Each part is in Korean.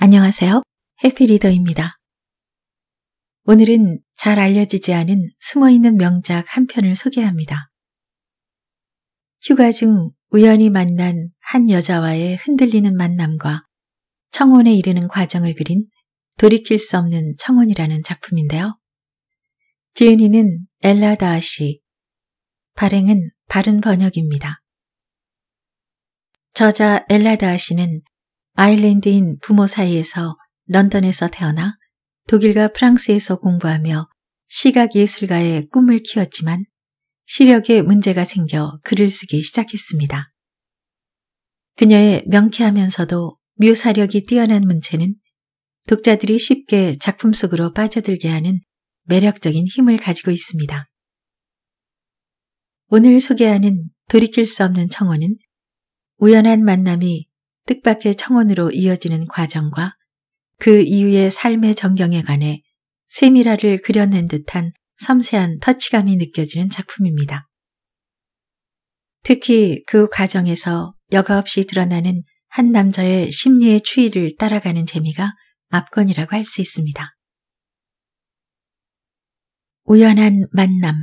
안녕하세요. 해피리더입니다. 오늘은 잘 알려지지 않은 숨어있는 명작 한 편을 소개합니다. 휴가 중 우연히 만난 한 여자와의 흔들리는 만남과 청혼에 이르는 과정을 그린 돌이킬 수 없는 청혼이라는 작품인데요. 지은이는 엘라 다아시, 발행은 바른 번역입니다. 저자 엘라 다아시는 아일랜드인 부모 사이에서 런던에서 태어나 독일과 프랑스에서 공부하며 시각예술가의 꿈을 키웠지만 시력에 문제가 생겨 글을 쓰기 시작했습니다. 그녀의 명쾌하면서도 묘사력이 뛰어난 문체는 독자들이 쉽게 작품 속으로 빠져들게 하는 매력적인 힘을 가지고 있습니다. 오늘 소개하는 돌이킬 수 없는 청원은 우연한 만남이 뜻밖의 청원으로 이어지는 과정과 그 이후의 삶의 전경에 관해 세밀화를 그려낸 듯한 섬세한 터치감이 느껴지는 작품입니다. 특히 그 과정에서 여과 없이 드러나는 한 남자의 심리의 추이를 따라가는 재미가 압권이라고 할 수 있습니다. 우연한 만남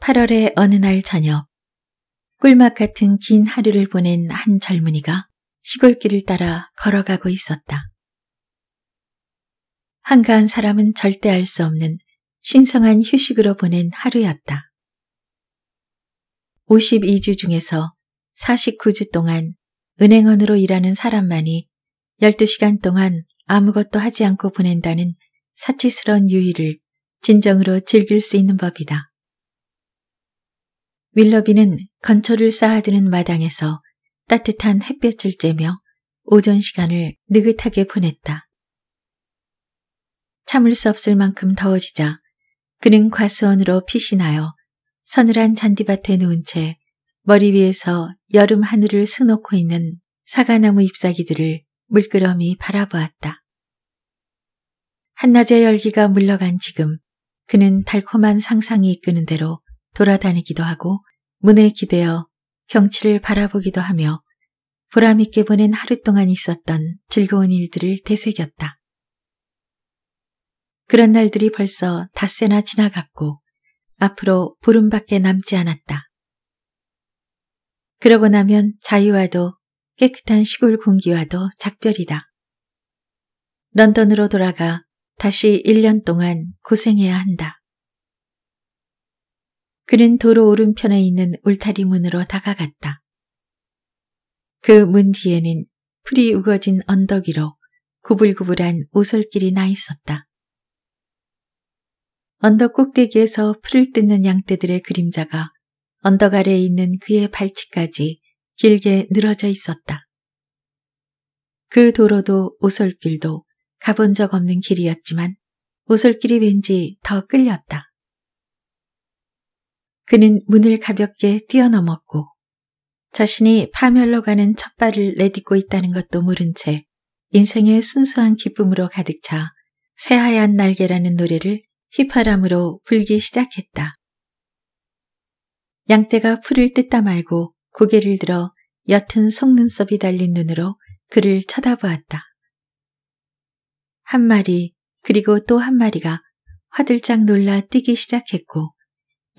8월의 어느 날 저녁 꿀맛 같은 긴 하루를 보낸 한 젊은이가 시골길을 따라 걸어가고 있었다. 한가한 사람은 절대 알 수 없는 신성한 휴식으로 보낸 하루였다. 52주 중에서 49주 동안 은행원으로 일하는 사람만이 12시간 동안 아무것도 하지 않고 보낸다는 사치스러운 유의를 진정으로 즐길 수 있는 법이다. 윌러비는 건초를 쌓아두는 마당에서 따뜻한 햇볕을 쬐며 오전 시간을 느긋하게 보냈다. 참을 수 없을 만큼 더워지자 그는 과수원으로 피신하여 서늘한 잔디밭에 누운 채 머리 위에서 여름 하늘을 수놓고 있는 사과나무 잎사귀들을 물끄러미 바라보았다. 한낮의 열기가 물러간 지금 그는 달콤한 상상이 이끄는 대로 돌아다니기도 하고 문에 기대어 경치를 바라보기도 하며 보람있게 보낸 하루 동안 있었던 즐거운 일들을 되새겼다. 그런 날들이 벌써 닷새나 지나갔고 앞으로 보름밖에 남지 않았다. 그러고 나면 자유와도 깨끗한 시골 공기와도 작별이다. 런던으로 돌아가 다시 1년 동안 고생해야 한다. 그는 도로 오른편에 있는 울타리 문으로 다가갔다. 그 문 뒤에는 풀이 우거진 언덕 위로 구불구불한 오솔길이 나 있었다. 언덕 꼭대기에서 풀을 뜯는 양떼들의 그림자가 언덕 아래에 있는 그의 발치까지 길게 늘어져 있었다. 그 도로도 오솔길도 가본 적 없는 길이었지만 오솔길이 왠지 더 끌렸다. 그는 문을 가볍게 뛰어넘었고 자신이 파멸로 가는 첫 발을 내딛고 있다는 것도 모른 채 인생의 순수한 기쁨으로 가득 차 새하얀 날개라는 노래를 휘파람으로 불기 시작했다. 양떼가 풀을 뜯다 말고 고개를 들어 옅은 속눈썹이 달린 눈으로 그를 쳐다보았다. 한 마리 그리고 또 한 마리가 화들짝 놀라 뛰기 시작했고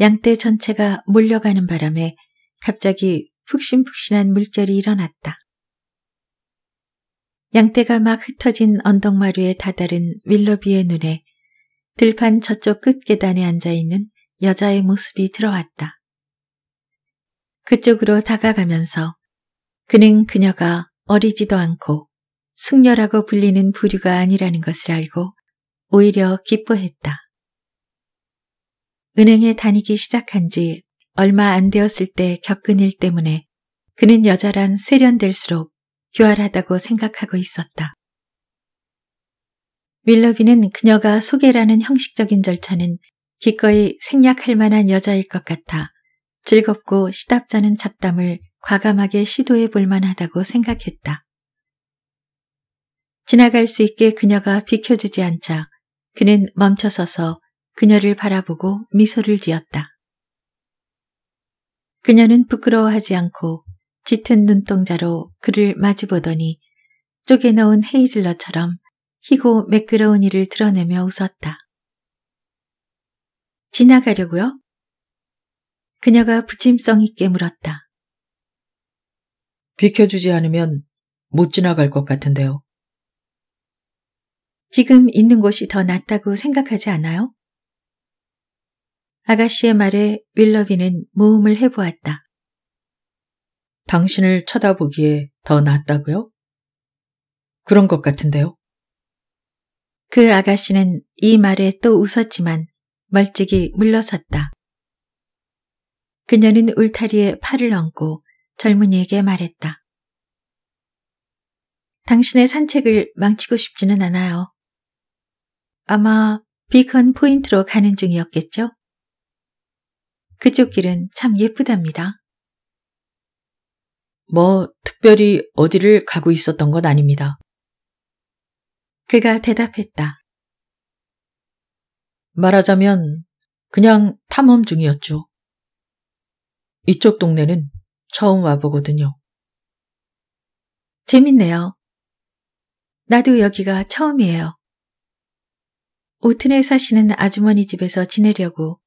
양떼 전체가 몰려가는 바람에 갑자기 푹신푹신한 물결이 일어났다. 양떼가 막 흩어진 언덕마루에 다다른 윌러비의 눈에 들판 저쪽 끝 계단에 앉아있는 여자의 모습이 들어왔다. 그쪽으로 다가가면서 그는 그녀가 어리지도 않고 숙녀라고 불리는 부류가 아니라는 것을 알고 오히려 기뻐했다. 은행에 다니기 시작한 지 얼마 안 되었을 때 겪은 일 때문에 그는 여자란 세련될수록 교활하다고 생각하고 있었다. 윌러비는 그녀가 소개라는 형식적인 절차는 기꺼이 생략할 만한 여자일 것 같아 즐겁고 시답잖은 잡담을 과감하게 시도해 볼 만하다고 생각했다. 지나갈 수 있게 그녀가 비켜주지 않자 그는 멈춰서서 그녀를 바라보고 미소를 지었다. 그녀는 부끄러워하지 않고 짙은 눈동자로 그를 마주보더니 쪼개 넣은 헤이즐러처럼 희고 매끄러운 이를 드러내며 웃었다. 지나가려고요? 그녀가 부침성 있게 물었다. 비켜주지 않으면 못 지나갈 것 같은데요. 지금 있는 곳이 더 낫다고 생각하지 않아요? 아가씨의 말에 윌러비는 모음을 해보았다. 당신을 쳐다보기에 더 낫다고요? 그런 것 같은데요. 그 아가씨는 이 말에 또 웃었지만 멀찍이 물러섰다. 그녀는 울타리에 팔을 얹고 젊은이에게 말했다. 당신의 산책을 망치고 싶지는 않아요. 아마 비컨 포인트로 가는 중이었겠죠? 그쪽 길은 참 예쁘답니다. 뭐 특별히 어디를 가고 있었던 건 아닙니다. 그가 대답했다. 말하자면 그냥 탐험 중이었죠. 이쪽 동네는 처음 와보거든요. 재밌네요. 나도 여기가 처음이에요. 오튼에 사시는 아주머니 집에서 지내려고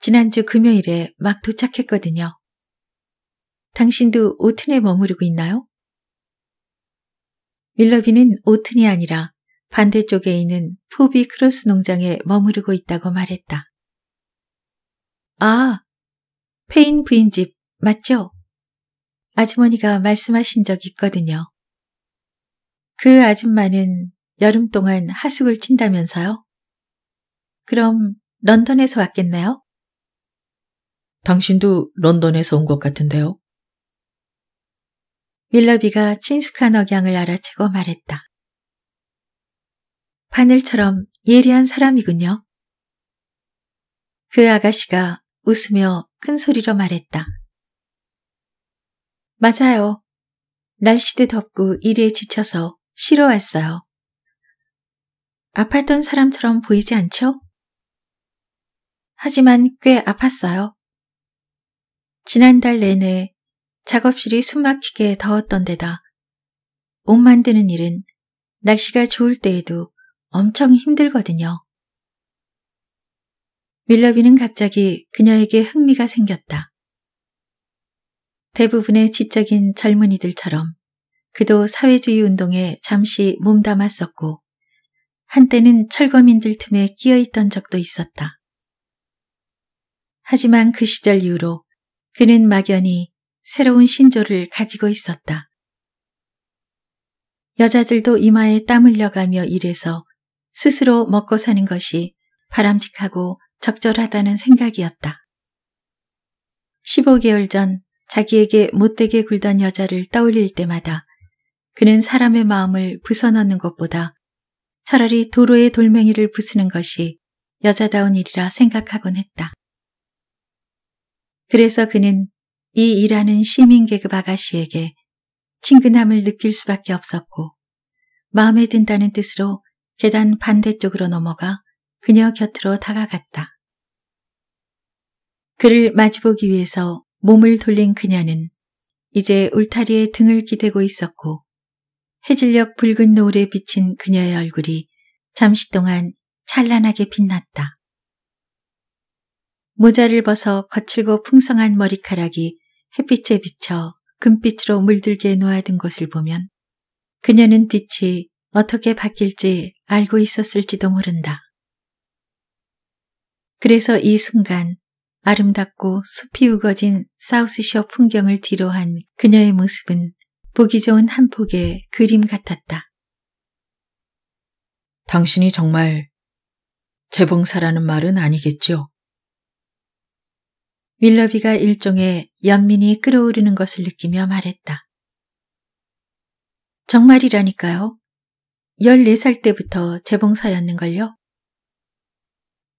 지난주 금요일에 막 도착했거든요. 당신도 오튼에 머무르고 있나요? 밀러비는 오튼이 아니라 반대쪽에 있는 포비 크로스 농장에 머무르고 있다고 말했다. 아, 페인 부인집 맞죠? 아주머니가 말씀하신 적 있거든요. 그 아줌마는 여름 동안 하숙을 친다면서요? 그럼 런던에서 왔겠나요? 당신도 런던에서 온 것 같은데요? 밀러비가 친숙한 억양을 알아채고 말했다. 바늘처럼 예리한 사람이군요. 그 아가씨가 웃으며 큰 소리로 말했다. 맞아요. 날씨도 덥고 일에 지쳐서 쉬러 왔어요. 아팠던 사람처럼 보이지 않죠? 하지만 꽤 아팠어요. 지난달 내내 작업실이 숨막히게 더웠던 데다 옷 만드는 일은 날씨가 좋을 때에도 엄청 힘들거든요. 밀러비는 갑자기 그녀에게 흥미가 생겼다. 대부분의 지적인 젊은이들처럼 그도 사회주의 운동에 잠시 몸담았었고 한때는 철거민들 틈에 끼어있던 적도 있었다. 하지만 그 시절 이후로 그는 막연히 새로운 신조를 가지고 있었다. 여자들도 이마에 땀 흘려가며 일해서 스스로 먹고 사는 것이 바람직하고 적절하다는 생각이었다. 15개월 전 자기에게 못되게 굴던 여자를 떠올릴 때마다 그는 사람의 마음을 부숴넣는 것보다 차라리 도로의 돌멩이를 부수는 것이 여자다운 일이라 생각하곤 했다. 그래서 그는 이 일하는 시민계급 아가씨에게 친근함을 느낄 수밖에 없었고 마음에 든다는 뜻으로 계단 반대쪽으로 넘어가 그녀 곁으로 다가갔다. 그를 마주보기 위해서 몸을 돌린 그녀는 이제 울타리에 등을 기대고 있었고 해질녘 붉은 노을에 비친 그녀의 얼굴이 잠시 동안 찬란하게 빛났다. 모자를 벗어 거칠고 풍성한 머리카락이 햇빛에 비쳐 금빛으로 물들게 놓아둔 것을 보면 그녀는 빛이 어떻게 바뀔지 알고 있었을지도 모른다. 그래서 이 순간 아름답고 숲이 우거진 사우스셔 풍경을 뒤로한 그녀의 모습은 보기 좋은 한 폭의 그림 같았다. 당신이 정말 재봉사라는 말은 아니겠지요? 윌러비가 일종의 연민이 끓어오르는 것을 느끼며 말했다. 정말이라니까요. 14살 때부터 재봉사였는걸요.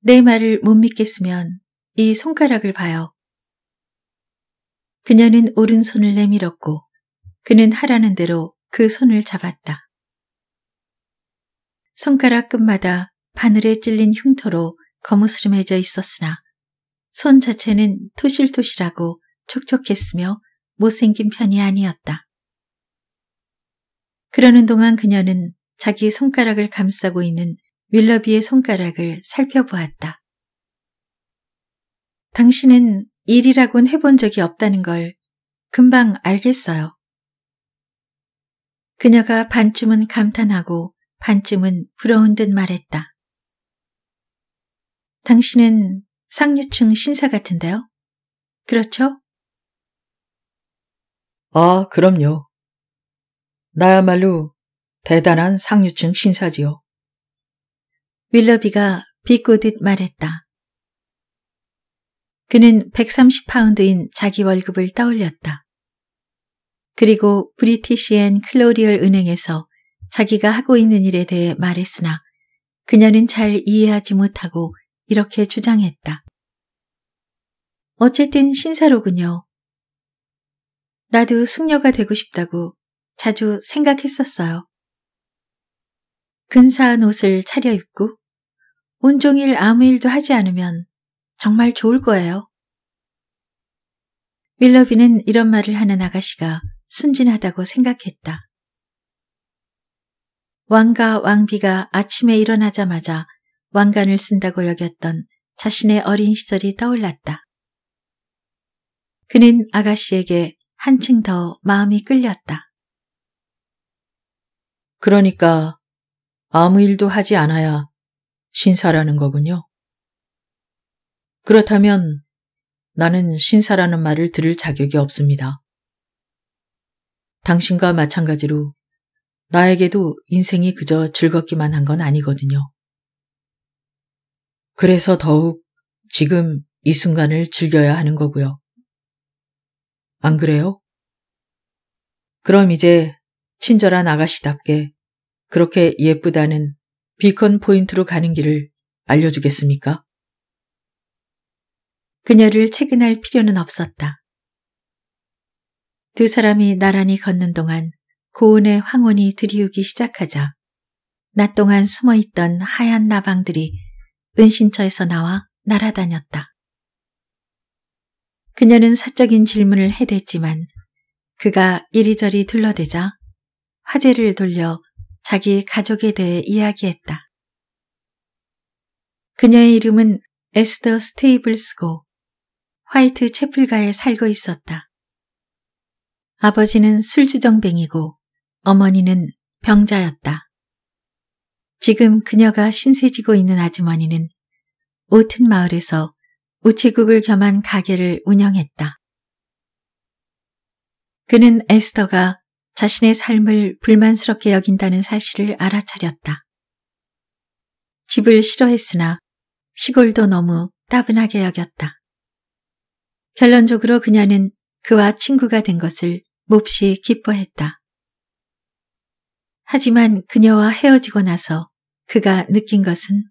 내 말을 못 믿겠으면 이 손가락을 봐요. 그녀는 오른손을 내밀었고 그는 하라는 대로 그 손을 잡았다. 손가락 끝마다 바늘에 찔린 흉터로 거무스름해져 있었으나 손 자체는 토실토실하고 촉촉했으며 못생긴 편이 아니었다. 그러는 동안 그녀는 자기 손가락을 감싸고 있는 윌러비의 손가락을 살펴보았다. 당신은 일이라곤 해본 적이 없다는 걸 금방 알겠어요. 그녀가 반쯤은 감탄하고 반쯤은 부러운 듯 말했다. 당신은 상류층 신사 같은데요? 그렇죠? 아, 그럼요. 나야말로 대단한 상류층 신사지요. 윌러비가 비꼬듯 말했다. 그는 130파운드인 자기 월급을 떠올렸다. 그리고 브리티시앤 클로리얼 은행에서 자기가 하고 있는 일에 대해 말했으나 그녀는 잘 이해하지 못하고 이렇게 주장했다. 어쨌든 신사로군요. 나도 숙녀가 되고 싶다고 자주 생각했었어요. 근사한 옷을 차려입고 온종일 아무 일도 하지 않으면 정말 좋을 거예요. 윌러비는 이런 말을 하는 아가씨가 순진하다고 생각했다. 왕과 왕비가 아침에 일어나자마자 왕관을 쓴다고 여겼던 자신의 어린 시절이 떠올랐다. 그는 아가씨에게 한층 더 마음이 끌렸다. 그러니까 아무 일도 하지 않아야 신사라는 거군요. 그렇다면 나는 신사라는 말을 들을 자격이 없습니다. 당신과 마찬가지로 나에게도 인생이 그저 즐겁기만 한 건 아니거든요. 그래서 더욱 지금 이 순간을 즐겨야 하는 거고요. 안 그래요? 그럼 이제 친절한 아가씨답게 그렇게 예쁘다는 비컨 포인트로 가는 길을 알려주겠습니까? 그녀를 체근할 필요는 없었다. 두 사람이 나란히 걷는 동안 고운의 황혼이 드리우기 시작하자 낮 동안 숨어있던 하얀 나방들이 은신처에서 나와 날아다녔다. 그녀는 사적인 질문을 해댔지만 그가 이리저리 둘러대자 화제를 돌려 자기 가족에 대해 이야기했다. 그녀의 이름은 에스더 스테이블스고 화이트 채플가에 살고 있었다. 아버지는 술주정뱅이고 어머니는 병자였다. 지금 그녀가 신세지고 있는 아주머니는 오튼 마을에서 우체국을 겸한 가게를 운영했다. 그는 에스터가 자신의 삶을 불만스럽게 여긴다는 사실을 알아차렸다. 집을 싫어했으나 시골도 너무 따분하게 여겼다. 결론적으로 그녀는 그와 친구가 된 것을 몹시 기뻐했다. 하지만 그녀와 헤어지고 나서 그가 느낀 것은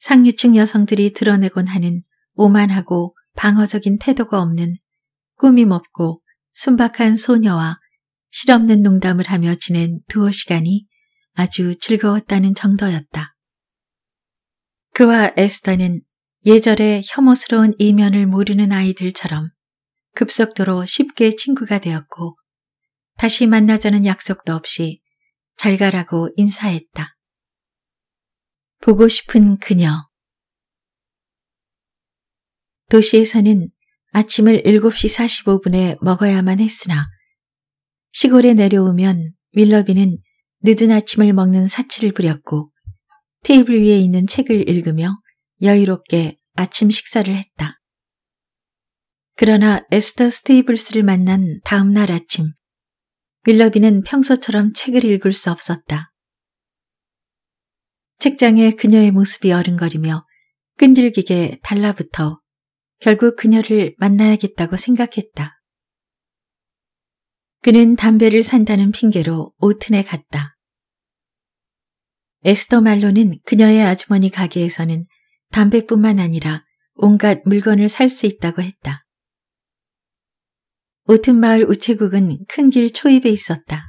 상류층 여성들이 드러내곤 하는 오만하고 방어적인 태도가 없는 꾸밈없고 순박한 소녀와 실없는 농담을 하며 지낸 두어 시간이 아주 즐거웠다는 정도였다. 그와 에스더는 예절의 혐오스러운 이면을 모르는 아이들처럼 급속도로 쉽게 친구가 되었고 다시 만나자는 약속도 없이 잘 가라고 인사했다. 보고 싶은 그녀 도시에서는 아침을 7시 45분에 먹어야만 했으나 시골에 내려오면 윌러비는 늦은 아침을 먹는 사치를 부렸고 테이블 위에 있는 책을 읽으며 여유롭게 아침 식사를 했다. 그러나 에스터 스테이블스를 만난 다음날 아침 윌러비는 평소처럼 책을 읽을 수 없었다. 책장에 그녀의 모습이 어른거리며 끈질기게 달라붙어 결국 그녀를 만나야겠다고 생각했다. 그는 담배를 산다는 핑계로 오튼에 갔다. 에스더 말로는 그녀의 아주머니 가게에서는 담배뿐만 아니라 온갖 물건을 살 수 있다고 했다. 오튼 마을 우체국은 큰 길 초입에 있었다.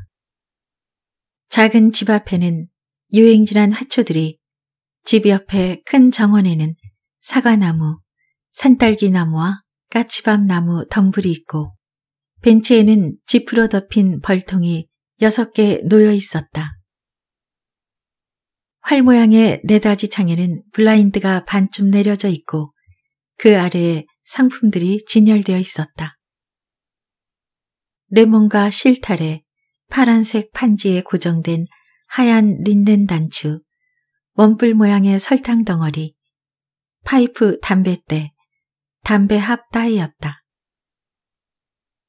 작은 집 앞에는 유행지한 화초들이 집 옆에 큰 정원에는 사과나무, 산딸기나무와 까치밤나무 덤불이 있고 벤치에는 지프로 덮인 벌통이 여섯 개 놓여 있었다. 활 모양의 네다지 창에는 블라인드가 반쯤 내려져 있고 그 아래에 상품들이 진열되어 있었다. 레몬과 실타래 파란색 판지에 고정된 하얀 린넨 단추, 원뿔 모양의 설탕 덩어리, 파이프 담뱃대, 담배합 따위였다.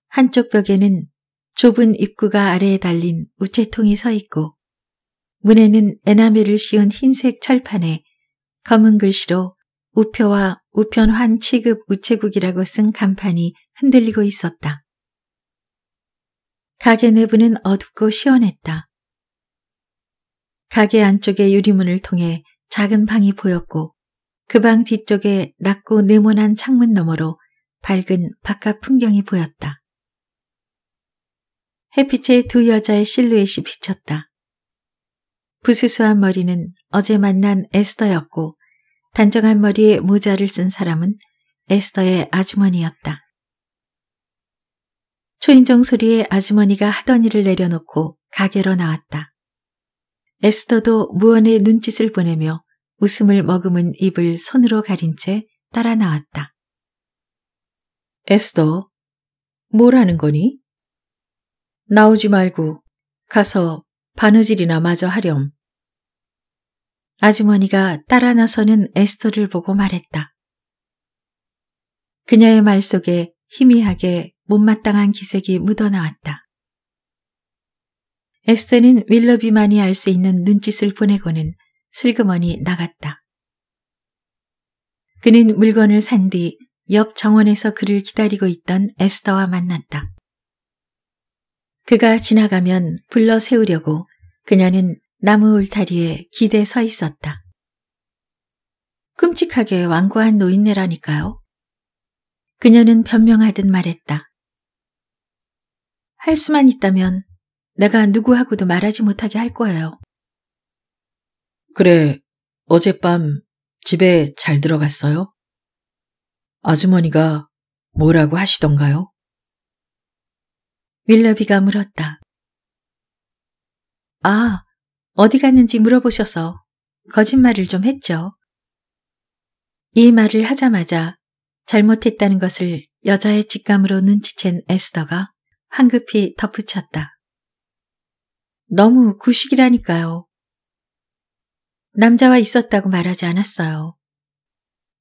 한쪽 벽에는 좁은 입구가 아래에 달린 우체통이 서 있고 문에는 에나멜을 씌운 흰색 철판에 검은 글씨로 우표와 우편환 취급 우체국이라고 쓴 간판이 흔들리고 있었다. 가게 내부는 어둡고 시원했다. 가게 안쪽의 유리문을 통해 작은 방이 보였고 그 방 뒤쪽에 낮고 네모난 창문 너머로 밝은 바깥 풍경이 보였다. 햇빛에 두 여자의 실루엣이 비쳤다. 부스스한 머리는 어제 만난 에스더였고 단정한 머리에 모자를 쓴 사람은 에스더의 아주머니였다. 초인종 소리에 아주머니가 하던 일을 내려놓고 가게로 나왔다. 에스더도 무언의 눈짓을 보내며 웃음을 머금은 입을 손으로 가린 채 따라 나왔다. 에스더, 뭐라는 거니? 나오지 말고 가서 바느질이나 마저 하렴. 아주머니가 따라 나서는 에스더를 보고 말했다. 그녀의 말 속에 희미하게 못마땅한 기색이 묻어나왔다. 에스테는 윌러비만이 알 수 있는 눈짓을 보내고는 슬그머니 나갔다. 그는 물건을 산 뒤 옆 정원에서 그를 기다리고 있던 에스더와 만났다. 그가 지나가면 불러 세우려고 그녀는 나무 울타리에 기대 서 있었다. 끔찍하게 완고한 노인네라니까요. 그녀는 변명하듯 말했다. 할 수만 있다면 내가 누구하고도 말하지 못하게 할 거예요. 그래, 어젯밤 집에 잘 들어갔어요? 아주머니가 뭐라고 하시던가요? 윌러비가 물었다. 아, 어디 갔는지 물어보셔서 거짓말을 좀 했죠. 이 말을 하자마자 잘못했다는 것을 여자의 직감으로 눈치챈 에스더가 황급히 덧붙였다. 너무 구식이라니까요. 남자와 있었다고 말하지 않았어요.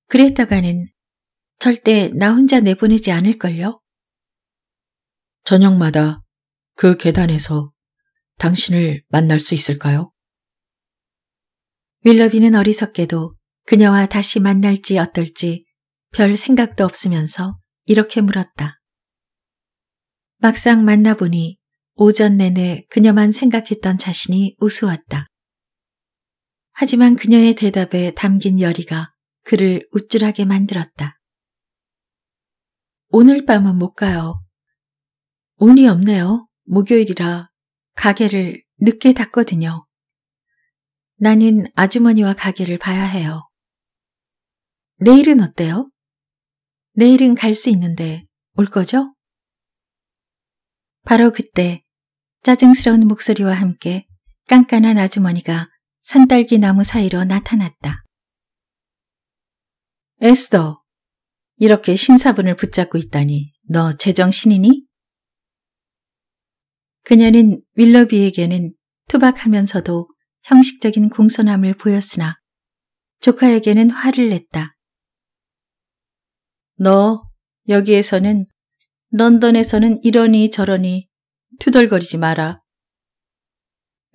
그랬다가는 절대 나 혼자 내보내지 않을걸요? 저녁마다 그 계단에서 당신을 만날 수 있을까요? 윌러비는 어리석게도 그녀와 다시 만날지 어떨지 별 생각도 없으면서 이렇게 물었다. 막상 만나보니 오전 내내 그녀만 생각했던 자신이 우스웠다. 하지만 그녀의 대답에 담긴 열의가 그를 우쭐하게 만들었다. 오늘 밤은 못 가요. 운이 없네요. 목요일이라 가게를 늦게 닫거든요. 나는 아주머니와 가게를 봐야 해요. 내일은 어때요? 내일은 갈 수 있는데 올 거죠? 바로 그때 짜증스러운 목소리와 함께 깐깐한 아주머니가 산딸기 나무 사이로 나타났다. 에스더, 이렇게 신사분을 붙잡고 있다니 너 제정신이니? 그녀는 윌러비에게는 투박하면서도 형식적인 공손함을 보였으나 조카에게는 화를 냈다. 너 여기에서는 런던에서는 이러니 저러니 투덜거리지 마라.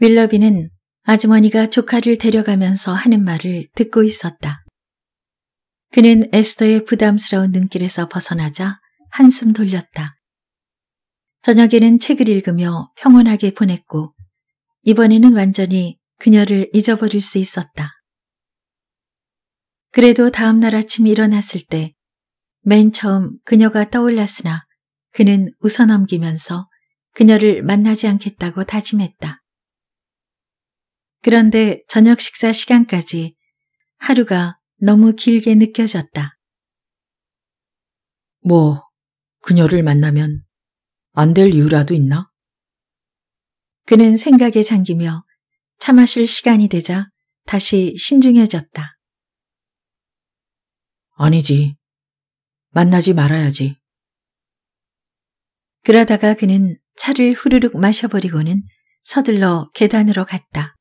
윌러비는 아주머니가 조카를 데려가면서 하는 말을 듣고 있었다. 그는 에스터의 부담스러운 눈길에서 벗어나자 한숨 돌렸다. 저녁에는 책을 읽으며 평온하게 보냈고 이번에는 완전히 그녀를 잊어버릴 수 있었다. 그래도 다음날 아침 일어났을 때 맨 처음 그녀가 떠올랐으나 그는 웃어넘기면서 그녀를 만나지 않겠다고 다짐했다. 그런데 저녁 식사 시간까지 하루가 너무 길게 느껴졌다. 뭐, 그녀를 만나면 안 될 이유라도 있나? 그는 생각에 잠기며 차 마실 시간이 되자 다시 신중해졌다. 아니지. 만나지 말아야지. 그러다가 그는 차를 후루룩 마셔버리고는 서둘러 계단으로 갔다.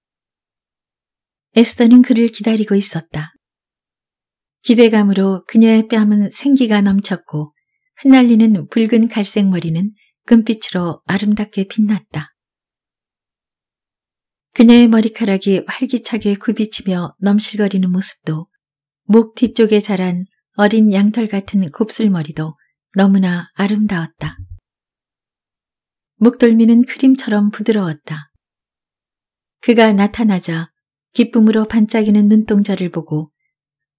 에스더는 그를 기다리고 있었다. 기대감으로 그녀의 뺨은 생기가 넘쳤고 흩날리는 붉은 갈색 머리는 금빛으로 아름답게 빛났다. 그녀의 머리카락이 활기차게 굽이치며 넘실거리는 모습도 목 뒤쪽에 자란 어린 양털 같은 곱슬머리도 너무나 아름다웠다. 목덜미는 크림처럼 부드러웠다. 그가 나타나자 기쁨으로 반짝이는 눈동자를 보고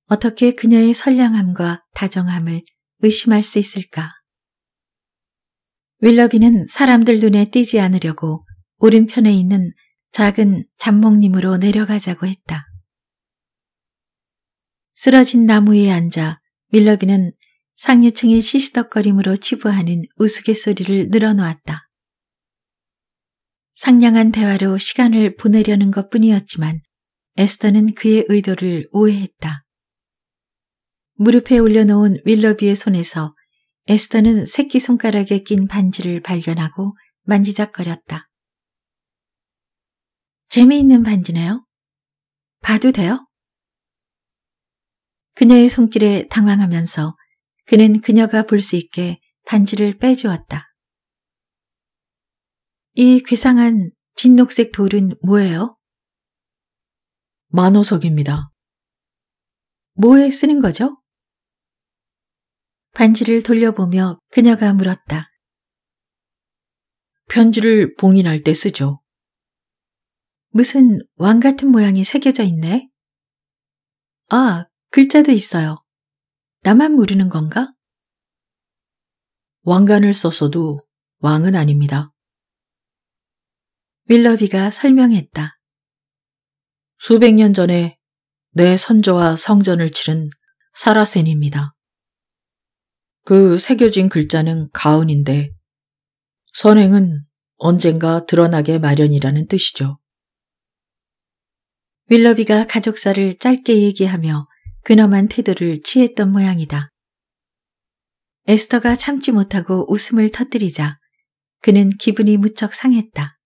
어떻게 그녀의 선량함과 다정함을 의심할 수 있을까? 윌러비는 사람들 눈에 띄지 않으려고 오른편에 있는 작은 잡목님으로 내려가자고 했다. 쓰러진 나무 위에 앉아 윌러비는 상류층의 시시덕거림으로 치부하는 우스갯소리를 늘어놓았다. 상냥한 대화로 시간을 보내려는 것 뿐이었지만 에스터는 그의 의도를 오해했다. 무릎에 올려놓은 윌러비의 손에서 에스터는 새끼손가락에 낀 반지를 발견하고 만지작거렸다. 재미있는 반지네요. 봐도 돼요? 그녀의 손길에 당황하면서 그는 그녀가 볼 수 있게 반지를 빼주었다. 이 괴상한 진녹색 돌은 뭐예요? 만호석입니다. 뭐에 쓰는 거죠? 반지를 돌려보며 그녀가 물었다. 편지를 봉인할 때 쓰죠. 무슨 왕 같은 모양이 새겨져 있네? 아, 글자도 있어요. 나만 모르는 건가? 왕관을 썼어도 왕은 아닙니다. 윌러비가 설명했다. 수백 년 전에 내 선조와 성전을 치른 사라센입니다. 그 새겨진 글자는 가운인데 선행은 언젠가 드러나게 마련이라는 뜻이죠. 윌러비가 가족사를 짧게 얘기하며 근엄한 태도를 취했던 모양이다. 에스터가 참지 못하고 웃음을 터뜨리자 그는 기분이 무척 상했다.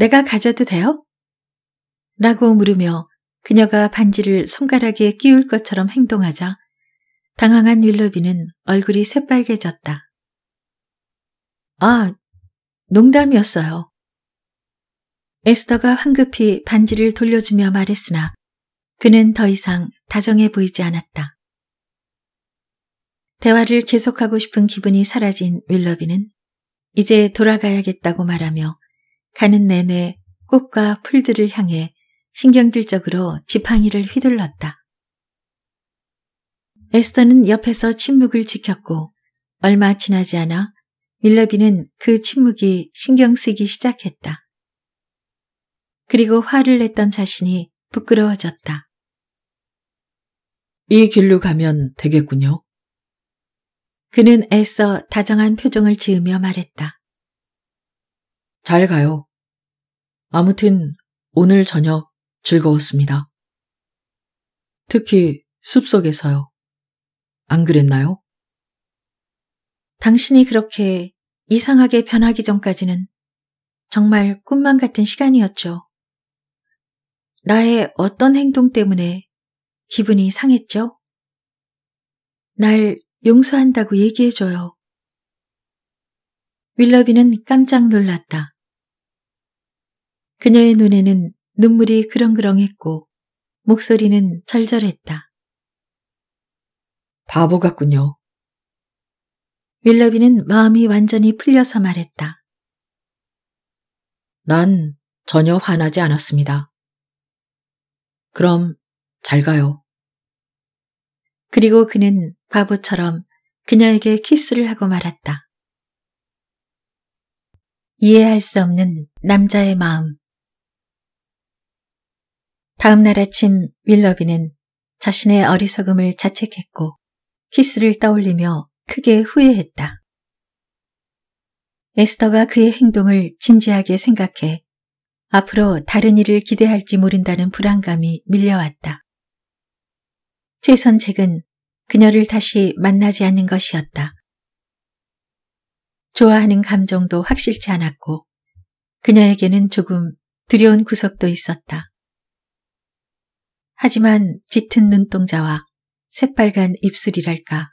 내가 가져도 돼요? 라고 물으며 그녀가 반지를 손가락에 끼울 것처럼 행동하자 당황한 윌러비는 얼굴이 새빨개졌다. 아, 농담이었어요. 에스더가 황급히 반지를 돌려주며 말했으나 그는 더 이상 다정해 보이지 않았다. 대화를 계속하고 싶은 기분이 사라진 윌러비는 이제 돌아가야겠다고 말하며 가는 내내 꽃과 풀들을 향해 신경질적으로 지팡이를 휘둘렀다. 에스터는 옆에서 침묵을 지켰고 얼마 지나지 않아 밀러비는 그 침묵이 신경 쓰기 시작했다. 그리고 화를 냈던 자신이 부끄러워졌다. 이 길로 가면 되겠군요. 그는 애써 다정한 표정을 지으며 말했다. 잘 가요. 아무튼 오늘 저녁 즐거웠습니다. 특히 숲속에서요. 안 그랬나요? 당신이 그렇게 이상하게 변하기 전까지는 정말 꿈만 같은 시간이었죠. 나의 어떤 행동 때문에 기분이 상했죠? 날 용서한다고 얘기해줘요. 윌러비는 깜짝 놀랐다. 그녀의 눈에는 눈물이 그렁그렁했고 목소리는 절절했다. 바보 같군요. 윌러비는 마음이 완전히 풀려서 말했다. 난 전혀 화나지 않았습니다. 그럼 잘 가요. 그리고 그는 바보처럼 그녀에게 키스를 하고 말았다. 이해할 수 없는 남자의 마음. 다음 날 아침 윌러비는 자신의 어리석음을 자책했고 키스를 떠올리며 크게 후회했다. 에스터가 그의 행동을 진지하게 생각해 앞으로 다른 일을 기대할지 모른다는 불안감이 밀려왔다. 최선책은 그녀를 다시 만나지 않는 것이었다. 좋아하는 감정도 확실치 않았고 그녀에게는 조금 두려운 구석도 있었다. 하지만 짙은 눈동자와 새빨간 입술이랄까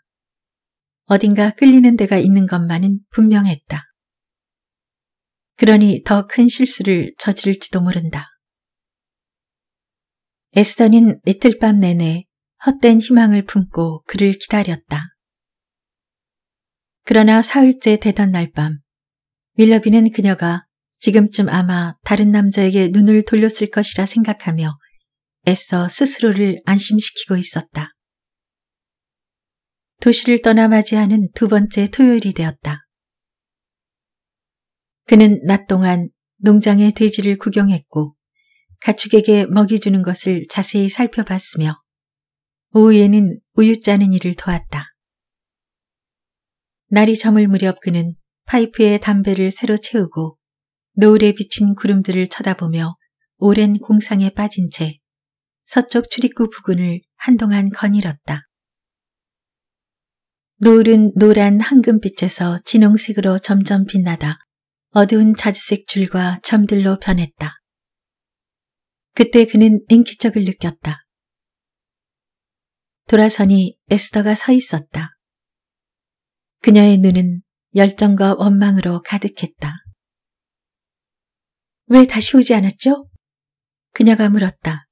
어딘가 끌리는 데가 있는 것만은 분명했다. 그러니 더 큰 실수를 저지를지도 모른다. 에스더는 이틀 밤 내내 헛된 희망을 품고 그를 기다렸다. 그러나 사흘째 되던 날 밤, 윌러비는 그녀가 지금쯤 아마 다른 남자에게 눈을 돌렸을 것이라 생각하며 애써 스스로를 안심시키고 있었다. 도시를 떠나 맞이하는 두 번째 토요일이 되었다. 그는 낮 동안 농장의 돼지를 구경했고 가축에게 먹이 주는 것을 자세히 살펴봤으며 오후에는 우유 짜는 일을 도왔다. 날이 저물 무렵 그는 파이프에 담배를 새로 채우고 노을에 비친 구름들을 쳐다보며 오랜 공상에 빠진 채 서쪽 출입구 부근을 한동안 거닐었다. 노을은 노란 황금빛에서 진홍색으로 점점 빛나다 어두운 자주색 줄과 점들로 변했다. 그때 그는 인기척을 느꼈다. 돌아서니 에스더가 서 있었다. 그녀의 눈은 열정과 원망으로 가득했다. 왜 다시 오지 않았죠? 그녀가 물었다.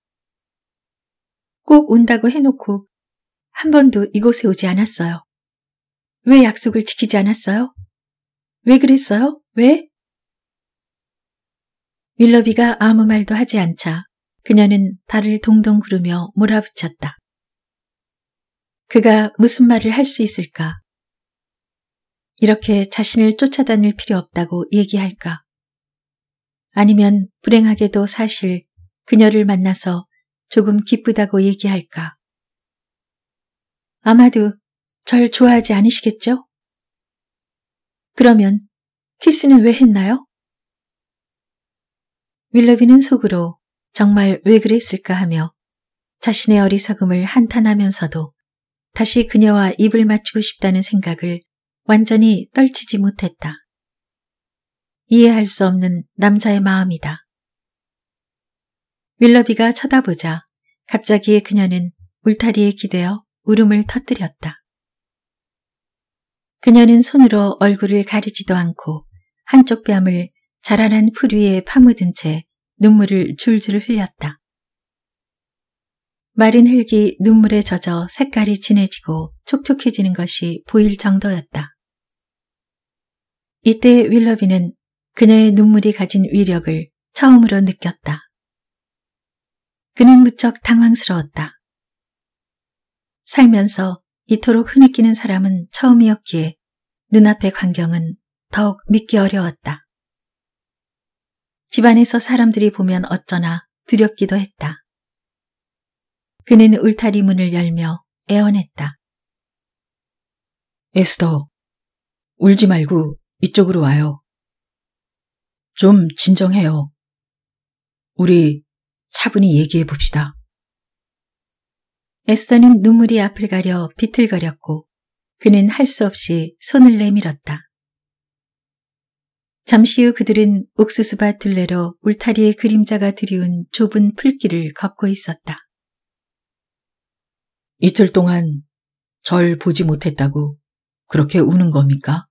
꼭 온다고 해놓고 한 번도 이곳에 오지 않았어요. 왜 약속을 지키지 않았어요? 왜 그랬어요? 왜? 윌러비가 아무 말도 하지 않자 그녀는 발을 동동 구르며 몰아붙였다. 그가 무슨 말을 할 수 있을까? 이렇게 자신을 쫓아다닐 필요 없다고 얘기할까? 아니면 불행하게도 사실 그녀를 만나서 조금 기쁘다고 얘기할까? 아마도 절 좋아하지 않으시겠죠? 그러면 키스는 왜 했나요? 윌러비는 속으로 정말 왜 그랬을까 하며 자신의 어리석음을 한탄하면서도 다시 그녀와 입을 맞추고 싶다는 생각을 완전히 떨치지 못했다. 이해할 수 없는 남자의 마음이다. 윌러비가 쳐다보자 갑자기 그녀는 울타리에 기대어 울음을 터뜨렸다. 그녀는 손으로 얼굴을 가리지도 않고 한쪽 뺨을 자라난 풀 위에 파묻은 채 눈물을 줄줄 흘렸다. 마른 흙이 눈물에 젖어 색깔이 진해지고 촉촉해지는 것이 보일 정도였다. 이때 윌러비는 그녀의 눈물이 가진 위력을 처음으로 느꼈다. 그는 무척 당황스러웠다. 살면서 이토록 흐느끼는 사람은 처음이었기에 눈앞의 광경은 더욱 믿기 어려웠다. 집안에서 사람들이 보면 어쩌나 두렵기도 했다. 그는 울타리 문을 열며 애원했다. 에스더, 울지 말고 이쪽으로 와요. 좀 진정해요. 우리 차분히 얘기해 봅시다. 애써는 눈물이 앞을 가려 비틀거렸고 그는 할 수 없이 손을 내밀었다. 잠시 후 그들은 옥수수밭 둘레로 울타리의 그림자가 드리운 좁은 풀길을 걷고 있었다. 이틀 동안 절 보지 못했다고 그렇게 우는 겁니까?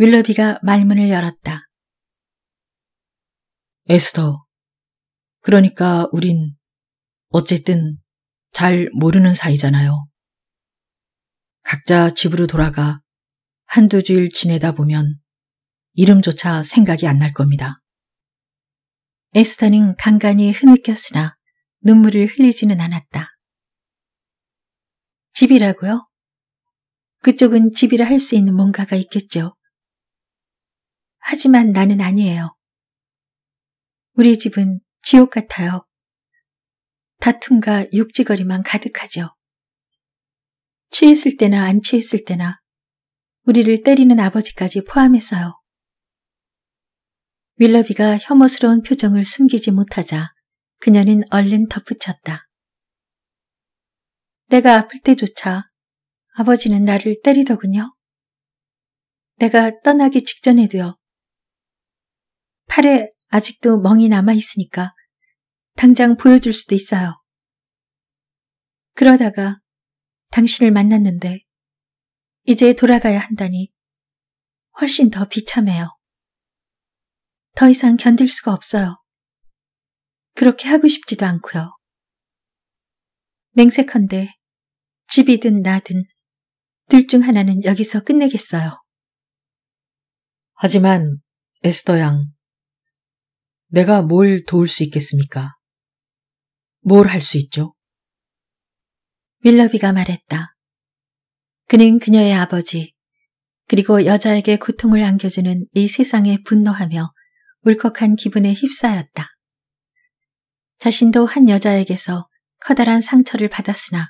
윌러비가 말문을 열었다. 에스더, 그러니까 우린 어쨌든 잘 모르는 사이잖아요. 각자 집으로 돌아가 한두 주일 지내다 보면 이름조차 생각이 안 날 겁니다. 에스터는 간간히 흐느꼈으나 눈물을 흘리지는 않았다. 집이라고요? 그쪽은 집이라 할 수 있는 뭔가가 있겠죠. 하지만 나는 아니에요. 우리 집은 지옥 같아요. 다툼과 육지거리만 가득하죠. 취했을 때나 안 취했을 때나 우리를 때리는 아버지까지 포함해서요. 윌러비가 혐오스러운 표정을 숨기지 못하자 그녀는 얼른 덧붙였다. 내가 아플 때조차 아버지는 나를 때리더군요. 내가 떠나기 직전에도요. 팔에 아직도 멍이 남아 있으니까 당장 보여줄 수도 있어요. 그러다가 당신을 만났는데 이제 돌아가야 한다니 훨씬 더 비참해요. 더 이상 견딜 수가 없어요. 그렇게 하고 싶지도 않고요. 맹세컨대 집이든 나든 둘 중 하나는 여기서 끝내겠어요. 하지만 에스더 양, 내가 뭘 도울 수 있겠습니까? 뭘 할 수 있죠? 윌러비가 말했다. 그는 그녀의 아버지, 그리고 여자에게 고통을 안겨주는 이 세상에 분노하며 울컥한 기분에 휩싸였다. 자신도 한 여자에게서 커다란 상처를 받았으나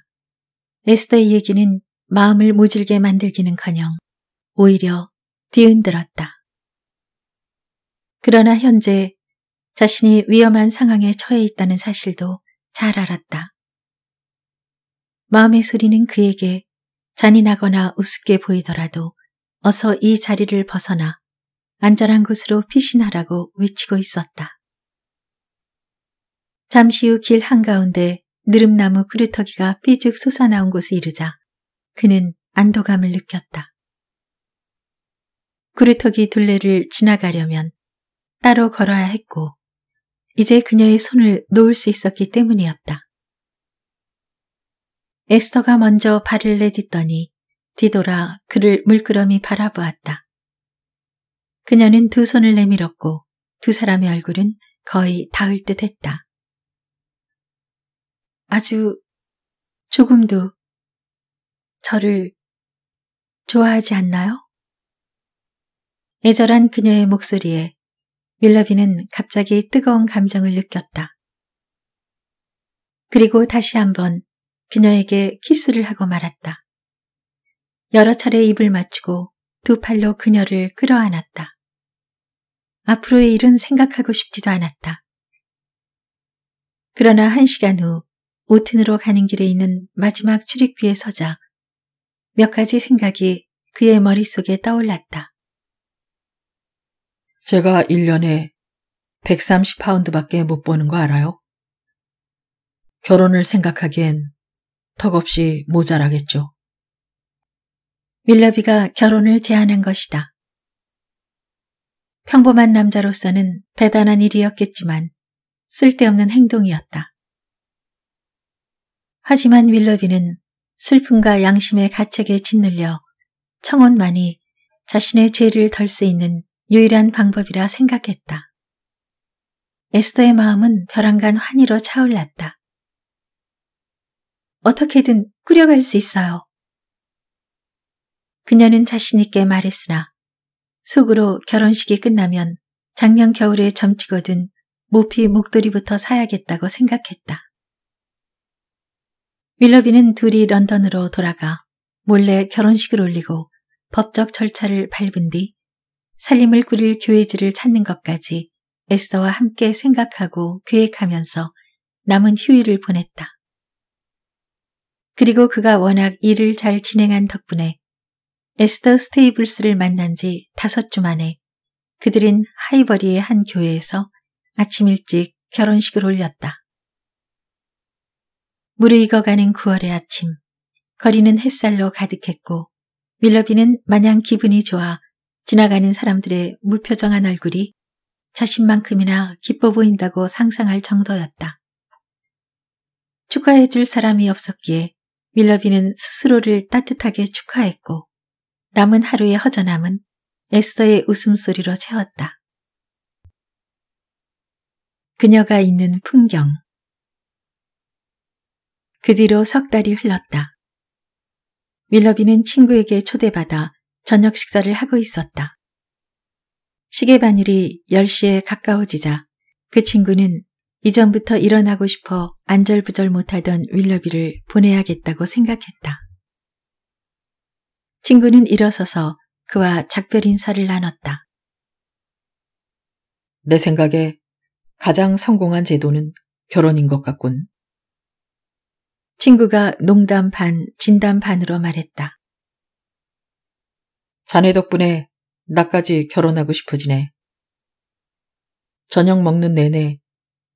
에스더의 얘기는 마음을 모질게 만들기는커녕 오히려 뒤흔들었다. 그러나 현재 자신이 위험한 상황에 처해 있다는 사실도 잘 알았다. 마음의 소리는 그에게 잔인하거나 우습게 보이더라도 어서 이 자리를 벗어나 안전한 곳으로 피신하라고 외치고 있었다. 잠시 후 길 한가운데 느릅나무 그루터기가 삐죽 솟아나온 곳에 이르자 그는 안도감을 느꼈다. 그루터기 둘레를 지나가려면 따로 걸어야 했고 이제 그녀의 손을 놓을 수 있었기 때문이었다. 에스터가 먼저 발을 내딛더니 뒤돌아 그를 물끄러미 바라보았다. 그녀는 두 손을 내밀었고 두 사람의 얼굴은 거의 닿을 듯 했다. 아주 조금도 저를 좋아하지 않나요? 애절한 그녀의 목소리에 밀러비는 갑자기 뜨거운 감정을 느꼈다. 그리고 다시 한번 그녀에게 키스를 하고 말았다. 여러 차례 입을 맞추고 두 팔로 그녀를 끌어안았다. 앞으로의 일은 생각하고 싶지도 않았다. 그러나 한 시간 후 오튼으로 가는 길에 있는 마지막 출입구에 서자 몇 가지 생각이 그의 머릿속에 떠올랐다. 제가 1년에 130파운드밖에 못 버는 거 알아요? 결혼을 생각하기엔 턱없이 모자라겠죠. 윌러비가 결혼을 제안한 것이다. 평범한 남자로서는 대단한 일이었겠지만 쓸데없는 행동이었다. 하지만 윌러비는 슬픔과 양심의 가책에 짓눌려 청혼만이 자신의 죄를 덜 수 있는 유일한 방법이라 생각했다. 에스더의 마음은 벼랑간 환희로 차올랐다. 어떻게든 꾸려갈 수 있어요. 그녀는 자신있게 말했으나 속으로 결혼식이 끝나면 작년 겨울에 점찍어둔 모피 목도리부터 사야겠다고 생각했다. 윌러비는 둘이 런던으로 돌아가 몰래 결혼식을 올리고 법적 절차를 밟은 뒤 살림을 꾸릴 교회지를 찾는 것까지 에스더와 함께 생각하고 계획하면서 남은 휴일을 보냈다. 그리고 그가 워낙 일을 잘 진행한 덕분에 에스더 스테이블스를 만난 지 다섯 주 만에 그들은 하이버리의 한 교회에서 아침 일찍 결혼식을 올렸다. 물이 익어가는 9월의 아침, 거리는 햇살로 가득했고 밀러비는 마냥 기분이 좋아 지나가는 사람들의 무표정한 얼굴이 자신만큼이나 기뻐 보인다고 상상할 정도였다. 축하해 줄 사람이 없었기에 밀러비는 스스로를 따뜻하게 축하했고 남은 하루의 허전함은 에스더의 웃음소리로 채웠다. 그녀가 있는 풍경 그 뒤로 석 달이 흘렀다. 밀러비는 친구에게 초대받아 저녁 식사를 하고 있었다. 시계 바늘이 10시에 가까워지자 그 친구는 이전부터 일어나고 싶어 안절부절 못하던 윌러비를 보내야겠다고 생각했다. 친구는 일어서서 그와 작별 인사를 나눴다. 내 생각에 가장 성공한 제도는 결혼인 것 같군. 친구가 농담 반, 진담 반으로 말했다. 자네 덕분에 나까지 결혼하고 싶어지네. 저녁 먹는 내내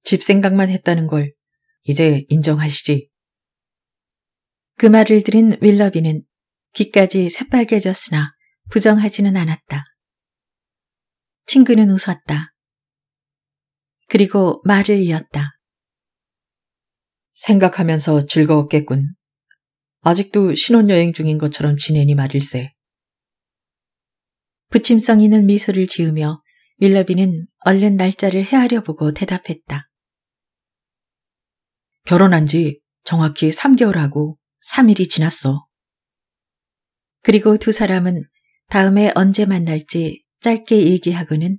집 생각만 했다는 걸 이제 인정하시지. 그 말을 들은 윌러비는 귀까지 새빨개졌으나 부정하지는 않았다. 친구는 웃었다. 그리고 말을 이었다. 생각하면서 즐거웠겠군. 아직도 신혼여행 중인 것처럼 지내니 말일세. 부침성 있는 미소를 지으며 윌러비는 얼른 날짜를 헤아려 보고 대답했다. 결혼한 지 정확히 3개월하고 3일이 지났어. 그리고 두 사람은 다음에 언제 만날지 짧게 얘기하고는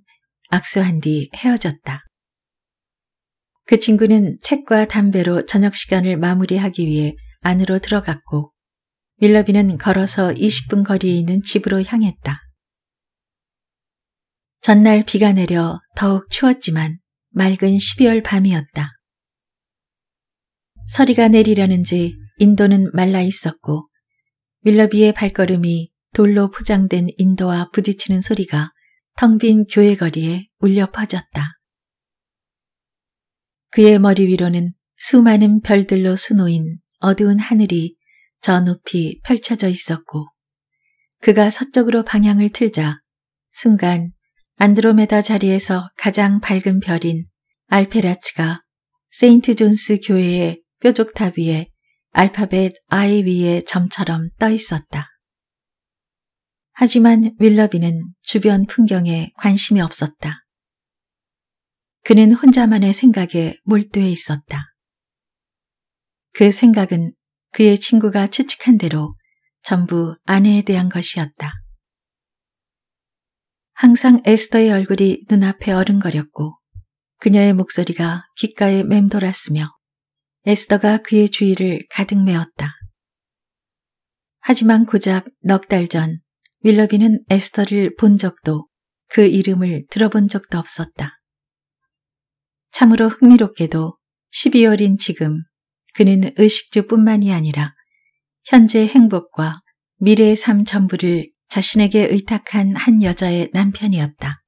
악수한 뒤 헤어졌다. 그 친구는 책과 담배로 저녁 시간을 마무리하기 위해 안으로 들어갔고 윌러비는 걸어서 20분 거리에 있는 집으로 향했다. 전날 비가 내려 더욱 추웠지만 맑은 12월 밤이었다. 서리가 내리려는지 인도는 말라 있었고 윌러비의 발걸음이 돌로 포장된 인도와 부딪히는 소리가 텅 빈 교회 거리에 울려 퍼졌다. 그의 머리 위로는 수많은 별들로 수놓인 어두운 하늘이 저 높이 펼쳐져 있었고 그가 서쪽으로 방향을 틀자 순간 안드로메다 자리에서 가장 밝은 별인 알페라츠가 세인트 존스 교회의 뾰족탑 위에 알파벳 I 위에 점처럼 떠 있었다. 하지만 윌러비는 주변 풍경에 관심이 없었다. 그는 혼자만의 생각에 몰두해 있었다. 그 생각은 그의 친구가 추측한 대로 전부 아내에 대한 것이었다. 항상 에스더의 얼굴이 눈앞에 어른거렸고 그녀의 목소리가 귓가에 맴돌았으며 에스더가 그의 주위를 가득 메웠다. 하지만 고작 넉 달 전 윌러비는 에스더를 본 적도 그 이름을 들어본 적도 없었다. 참으로 흥미롭게도 12월인 지금 그는 의식주뿐만이 아니라 현재 행복과 미래의 삶 전부를 자신에게 의탁한 한 여자의 남편이었다.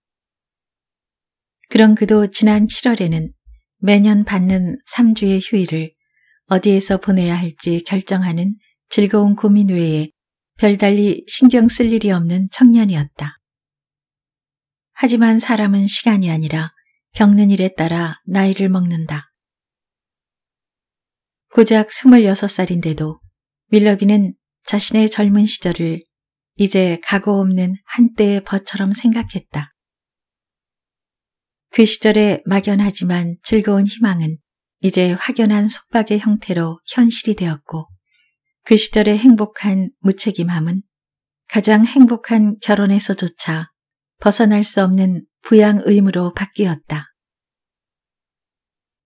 그런 그도 지난 7월에는 매년 받는 3주의 휴일을 어디에서 보내야 할지 결정하는 즐거운 고민 외에 별달리 신경 쓸 일이 없는 청년이었다. 하지만 사람은 시간이 아니라 겪는 일에 따라 나이를 먹는다. 고작 26살인데도 밀러비는 자신의 젊은 시절을 이제 각오 없는 한때의 벗처럼 생각했다. 그 시절의 막연하지만 즐거운 희망은 이제 확연한 속박의 형태로 현실이 되었고 그 시절의 행복한 무책임함은 가장 행복한 결혼에서조차 벗어날 수 없는 부양 의무로 바뀌었다.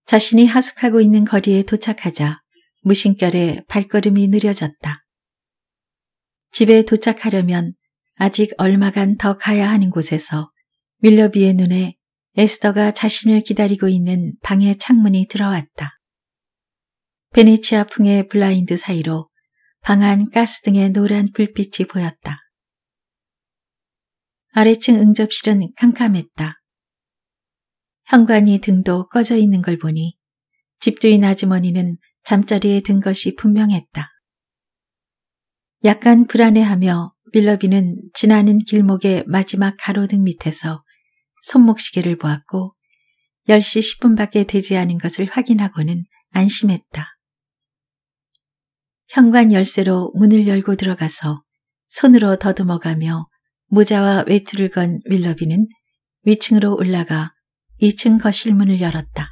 자신이 하숙하고 있는 거리에 도착하자 무심결에 발걸음이 느려졌다. 집에 도착하려면 아직 얼마간 더 가야 하는 곳에서 윌러비의 눈에 에스더가 자신을 기다리고 있는 방의 창문이 들어왔다. 베네치아 풍의 블라인드 사이로 방 안 가스등의 노란 불빛이 보였다. 아래층 응접실은 캄캄했다. 현관이 등도 꺼져 있는 걸 보니 집주인 아주머니는 잠자리에 든 것이 분명했다. 약간 불안해하며 밀러비는 지나는 길목의 마지막 가로등 밑에서 손목시계를 보았고 10시 10분밖에 되지 않은 것을 확인하고는 안심했다. 현관 열쇠로 문을 열고 들어가서 손으로 더듬어가며 모자와 외투를 건 밀러비는 위층으로 올라가 2층 거실 문을 열었다.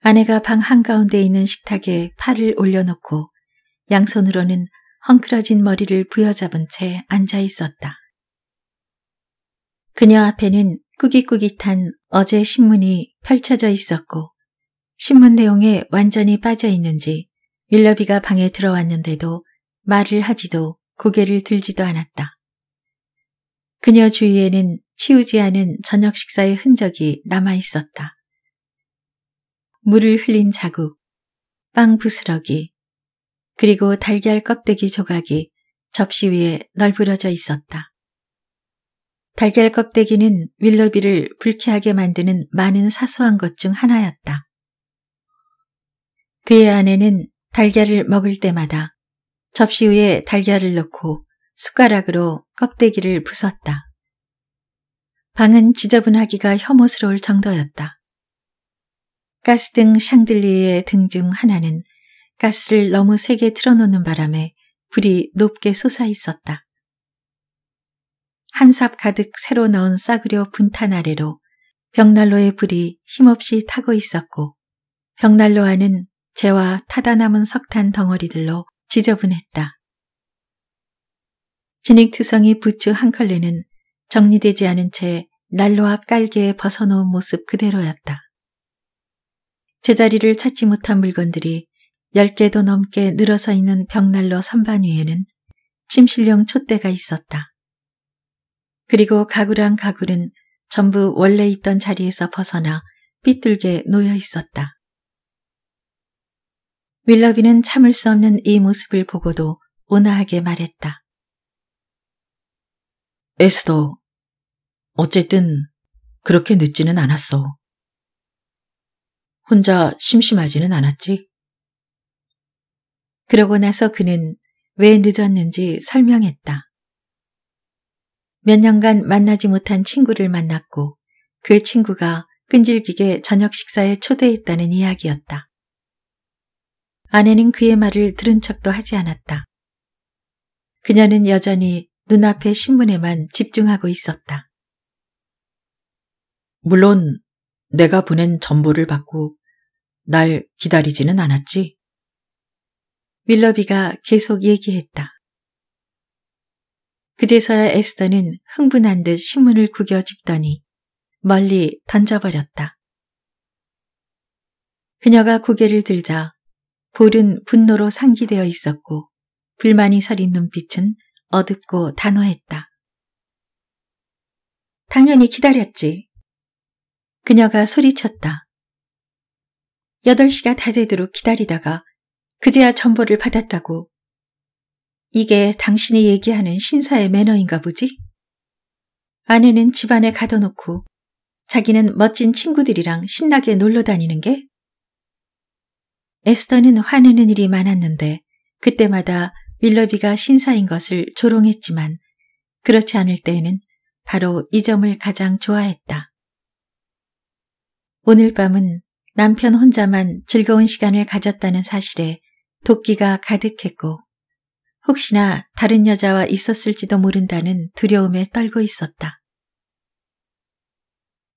아내가 방 한가운데 있는 식탁에 팔을 올려놓고 양손으로는 헝클어진 머리를 부여잡은 채 앉아 있었다. 그녀 앞에는 꾸깃꾸깃한 어제 신문이 펼쳐져 있었고 신문 내용에 완전히 빠져 있는지 윌러비가 방에 들어왔는데도 말을 하지도 고개를 들지도 않았다. 그녀 주위에는 치우지 않은 저녁 식사의 흔적이 남아 있었다. 물을 흘린 자국, 빵 부스러기, 그리고 달걀 껍데기 조각이 접시 위에 널브러져 있었다. 달걀 껍데기는 윌러비를 불쾌하게 만드는 많은 사소한 것 중 하나였다. 그의 아내는 달걀을 먹을 때마다 접시 위에 달걀을 넣고 숟가락으로 껍데기를 부쉈다. 방은 지저분하기가 혐오스러울 정도였다. 가스등 샹들리에등중 하나는 가스를 너무 세게 틀어놓는 바람에 불이 높게 솟아 있었다. 한삽 가득 새로 넣은 싸구려 분탄 아래로 벽난로의 불이 힘없이 타고 있었고 벽난로 안은 재와 타다 남은 석탄 덩어리들로 지저분했다. 진익투성이 부츠 한 컬레는 정리되지 않은 채 난로 앞 깔개에 벗어놓은 모습 그대로였다. 제자리를 찾지 못한 물건들이 10개도 넘게 늘어서 있는 벽난로 선반 위에는 침실용 촛대가 있었다. 그리고 가구랑 가구는 전부 원래 있던 자리에서 벗어나 삐뚤게 놓여 있었다. 윌러비는 참을 수 없는 이 모습을 보고도 온화하게 말했다. 에스더, 어쨌든 그렇게 늦지는 않았어. 혼자 심심하지는 않았지? 그러고 나서 그는 왜 늦었는지 설명했다. 몇 년간 만나지 못한 친구를 만났고 그 친구가 끈질기게 저녁 식사에 초대했다는 이야기였다. 아내는 그의 말을 들은 척도 하지 않았다. 그녀는 여전히 눈앞의 신문에만 집중하고 있었다. 물론 내가 보낸 전보를 받고 날 기다리지는 않았지. 윌러비가 계속 얘기했다. 그제서야 에스더는 흥분한 듯 신문을 구겨 집더니 멀리 던져버렸다. 그녀가 고개를 들자 볼은 분노로 상기되어 있었고 불만이 서린 눈빛은 어둡고 단호했다. 당연히 기다렸지. 그녀가 소리쳤다. 8시가 다 되도록 기다리다가 그제야 정보를 받았다고. 이게 당신이 얘기하는 신사의 매너인가 보지? 아내는 집안에 가둬놓고 자기는 멋진 친구들이랑 신나게 놀러 다니는 게? 에스더는 화내는 일이 많았는데 그때마다 밀러비가 신사인 것을 조롱했지만 그렇지 않을 때에는 바로 이 점을 가장 좋아했다. 오늘 밤은 남편 혼자만 즐거운 시간을 가졌다는 사실에 도끼가 가득했고 혹시나 다른 여자와 있었을지도 모른다는 두려움에 떨고 있었다.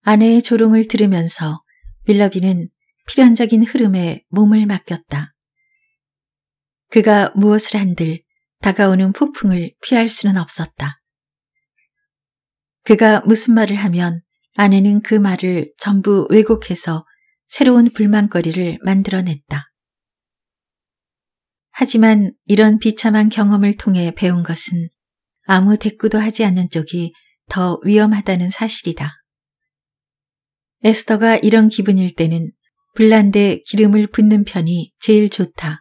아내의 조롱을 들으면서 밀러비는 필연적인 흐름에 몸을 맡겼다. 그가 무엇을 한들 다가오는 폭풍을 피할 수는 없었다. 그가 무슨 말을 하면 아내는 그 말을 전부 왜곡해서 새로운 불만거리를 만들어냈다. 하지만 이런 비참한 경험을 통해 배운 것은 아무 대꾸도 하지 않는 쪽이 더 위험하다는 사실이다. 에스더가 이런 기분일 때는 불난데 기름을 붓는 편이 제일 좋다.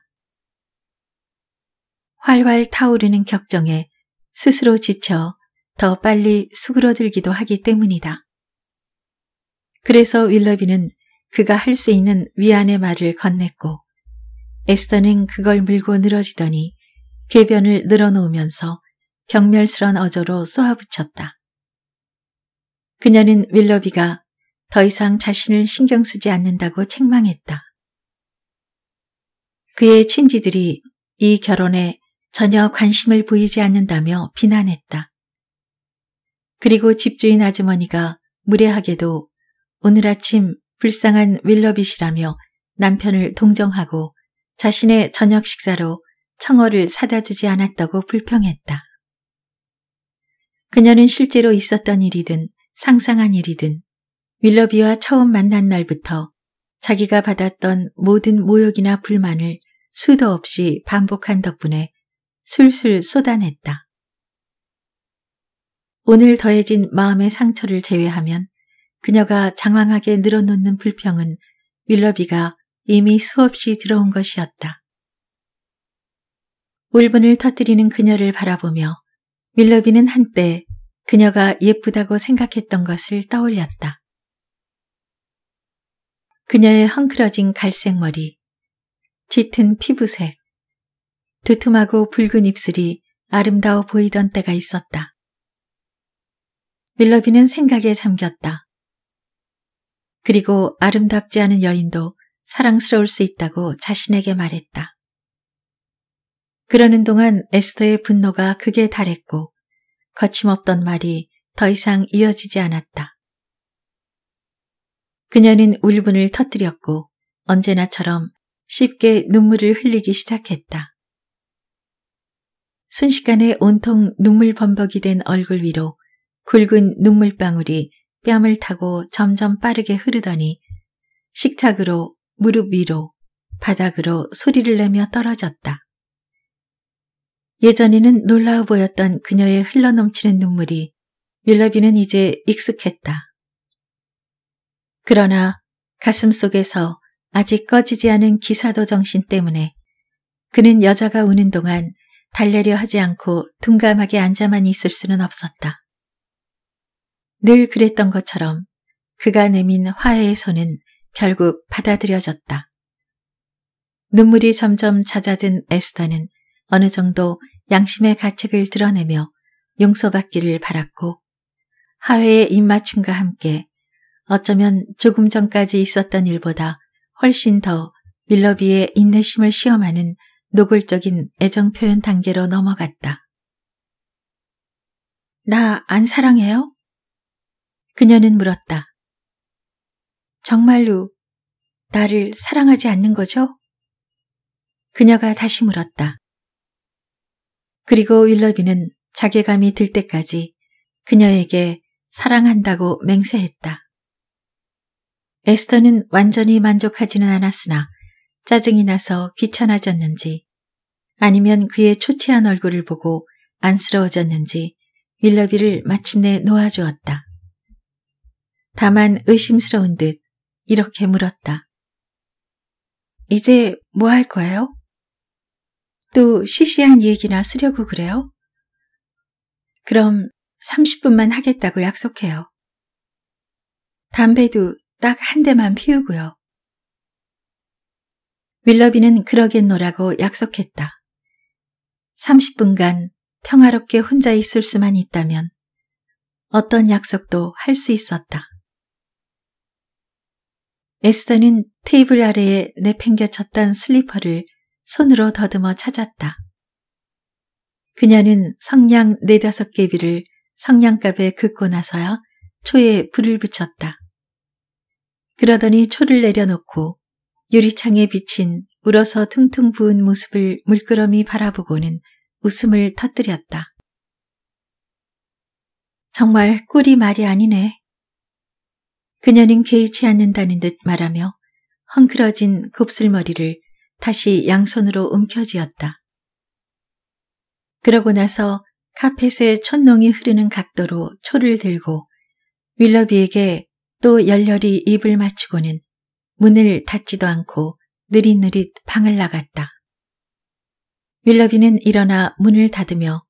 활활 타오르는 격정에 스스로 지쳐 더 빨리 수그러들기도 하기 때문이다. 그래서 윌러비는 그가 할 수 있는 위안의 말을 건넸고 에스더는 그걸 물고 늘어지더니 궤변을 늘어놓으면서 경멸스런 어조로 쏘아붙였다. 그녀는 윌러비가 더 이상 자신을 신경 쓰지 않는다고 책망했다. 그의 친지들이 이 결혼에 전혀 관심을 보이지 않는다며 비난했다. 그리고 집주인 아주머니가 무례하게도 오늘 아침 불쌍한 윌러빗이라며 남편을 동정하고 자신의 저녁 식사로 청어를 사다 주지 않았다고 불평했다. 그녀는 실제로 있었던 일이든 상상한 일이든 윌러비와 처음 만난 날부터 자기가 받았던 모든 모욕이나 불만을 수도 없이 반복한 덕분에 술술 쏟아냈다. 오늘 더해진 마음의 상처를 제외하면 그녀가 장황하게 늘어놓는 불평은 윌러비가 이미 수없이 들어온 것이었다. 울분을 터뜨리는 그녀를 바라보며 밀러비는 한때 그녀가 예쁘다고 생각했던 것을 떠올렸다. 그녀의 헝클어진 갈색 머리, 짙은 피부색, 두툼하고 붉은 입술이 아름다워 보이던 때가 있었다. 밀러비는 생각에 잠겼다. 그리고 아름답지 않은 여인도 사랑스러울 수 있다고 자신에게 말했다. 그러는 동안 에스터의 분노가 극에 달했고 거침없던 말이 더 이상 이어지지 않았다. 그녀는 울분을 터뜨렸고 언제나처럼 쉽게 눈물을 흘리기 시작했다. 순식간에 온통 눈물 범벅이 된 얼굴 위로 굵은 눈물방울이 뺨을 타고 점점 빠르게 흐르더니 식탁으로 무릎 위로 바닥으로 소리를 내며 떨어졌다. 예전에는 놀라워 보였던 그녀의 흘러넘치는 눈물이 밀러비는 이제 익숙했다. 그러나 가슴 속에서 아직 꺼지지 않은 기사도 정신 때문에 그는 여자가 우는 동안 달래려 하지 않고 둔감하게 앉아만 있을 수는 없었다. 늘 그랬던 것처럼 그가 내민 화해의 손은 결국 받아들여졌다. 눈물이 점점 잦아든 에스더는 어느 정도 양심의 가책을 드러내며 용서받기를 바랐고 하회의 입맞춤과 함께 어쩌면 조금 전까지 있었던 일보다 훨씬 더 밀러비의 인내심을 시험하는 노골적인 애정 표현 단계로 넘어갔다. 나 안 사랑해요? 그녀는 물었다. 정말로 나를 사랑하지 않는 거죠? 그녀가 다시 물었다. 그리고 윌러비는 자괴감이 들 때까지 그녀에게 사랑한다고 맹세했다. 에스터는 완전히 만족하지는 않았으나 짜증이 나서 귀찮아졌는지 아니면 그의 초췌한 얼굴을 보고 안쓰러워졌는지 윌러비를 마침내 놓아주었다. 다만 의심스러운 듯 이렇게 물었다. 이제 뭐 할 거예요? 또 시시한 얘기나 쓰려고 그래요? 그럼 30분만 하겠다고 약속해요. 담배도 딱 한 대만 피우고요. 윌러비는 그러겠노라고 약속했다. 30분간 평화롭게 혼자 있을 수만 있다면 어떤 약속도 할 수 있었다. 에스더는 테이블 아래에 내팽겨쳤던 슬리퍼를 손으로 더듬어 찾았다. 그녀는 성냥 네다섯 개비를 성냥갑에 긋고 나서야 초에 불을 붙였다. 그러더니 초를 내려놓고 유리창에 비친 울어서 퉁퉁 부은 모습을 물끄러미 바라보고는 웃음을 터뜨렸다. 정말 꿀이 말이 아니네. 그녀는 개의치 않는다는 듯 말하며 헝클어진 곱슬머리를 다시 양손으로 움켜쥐었다. 그러고 나서 카펫에 촛농이 흐르는 각도로 초를 들고 윌러비에게 또 열렬히 입을 맞추고는 문을 닫지도 않고 느릿느릿 방을 나갔다. 윌러비는 일어나 문을 닫으며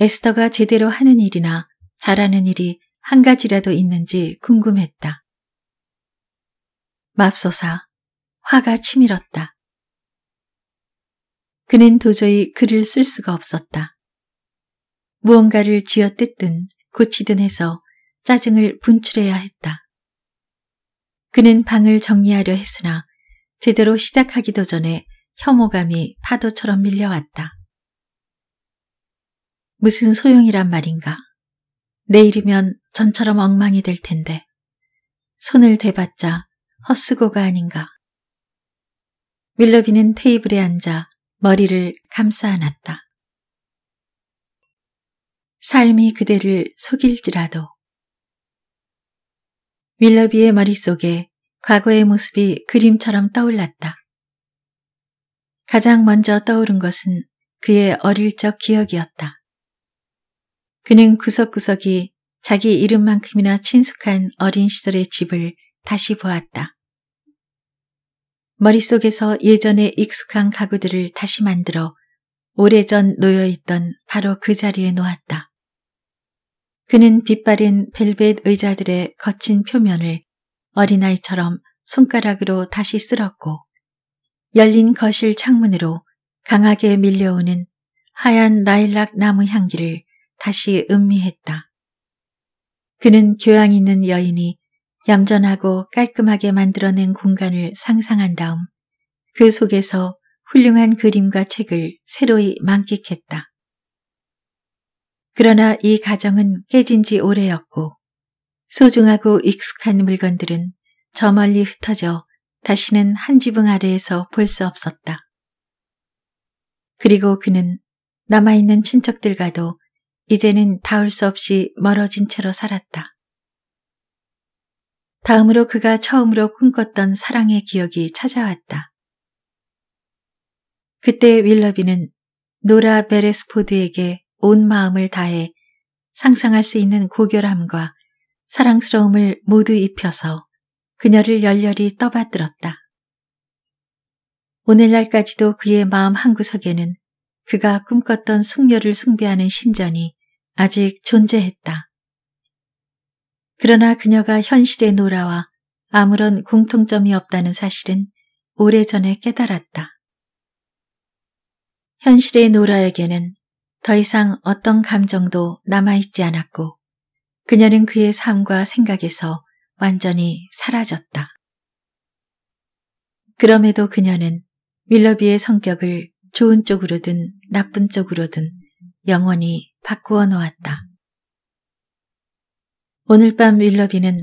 에스더가 제대로 하는 일이나 잘하는 일이 한 가지라도 있는지 궁금했다. 맙소사 화가 치밀었다. 그는 도저히 글을 쓸 수가 없었다. 무언가를 쥐어뜯든 고치든 해서 짜증을 분출해야 했다. 그는 방을 정리하려 했으나 제대로 시작하기도 전에 혐오감이 파도처럼 밀려왔다. 무슨 소용이란 말인가? 내일이면 전처럼 엉망이 될 텐데 손을 대봤자 헛수고가 아닌가. 윌러비는 테이블에 앉아 머리를 감싸 안았다. 삶이 그대를 속일지라도 윌러비의 머릿속에 과거의 모습이 그림처럼 떠올랐다. 가장 먼저 떠오른 것은 그의 어릴 적 기억이었다. 그는 구석구석이 자기 이름만큼이나 친숙한 어린 시절의 집을 다시 보았다. 머릿속에서 예전의 익숙한 가구들을 다시 만들어 오래전 놓여있던 바로 그 자리에 놓았다. 그는 빛바랜 벨벳 의자들의 거친 표면을 어린아이처럼 손가락으로 다시 쓸었고 열린 거실 창문으로 강하게 밀려오는 하얀 라일락 나무 향기를 다시 음미했다. 그는 교양 있는 여인이 얌전하고 깔끔하게 만들어낸 공간을 상상한 다음 그 속에서 훌륭한 그림과 책을 새로이 만끽했다. 그러나 이 가정은 깨진 지 오래였고 소중하고 익숙한 물건들은 저 멀리 흩어져 다시는 한 지붕 아래에서 볼 수 없었다. 그리고 그는 남아있는 친척들과도 이제는 닿을 수 없이 멀어진 채로 살았다. 다음으로 그가 처음으로 꿈꿨던 사랑의 기억이 찾아왔다. 그때 윌러비는 노라 베레스포드에게 온 마음을 다해 상상할 수 있는 고결함과 사랑스러움을 모두 입혀서 그녀를 열렬히 떠받들었다. 오늘날까지도 그의 마음 한구석에는 그가 꿈꿨던 숙녀를 숭배하는 신전이 아직 존재했다. 그러나 그녀가 현실의 노라와 아무런 공통점이 없다는 사실은 오래전에 깨달았다. 현실의 노라에게는 더 이상 어떤 감정도 남아있지 않았고 그녀는 그의 삶과 생각에서 완전히 사라졌다. 그럼에도 그녀는 윌러비의 성격을 좋은 쪽으로든 나쁜 쪽으로든 영원히 바꾸어 놓았다. 오늘 밤 윌러비는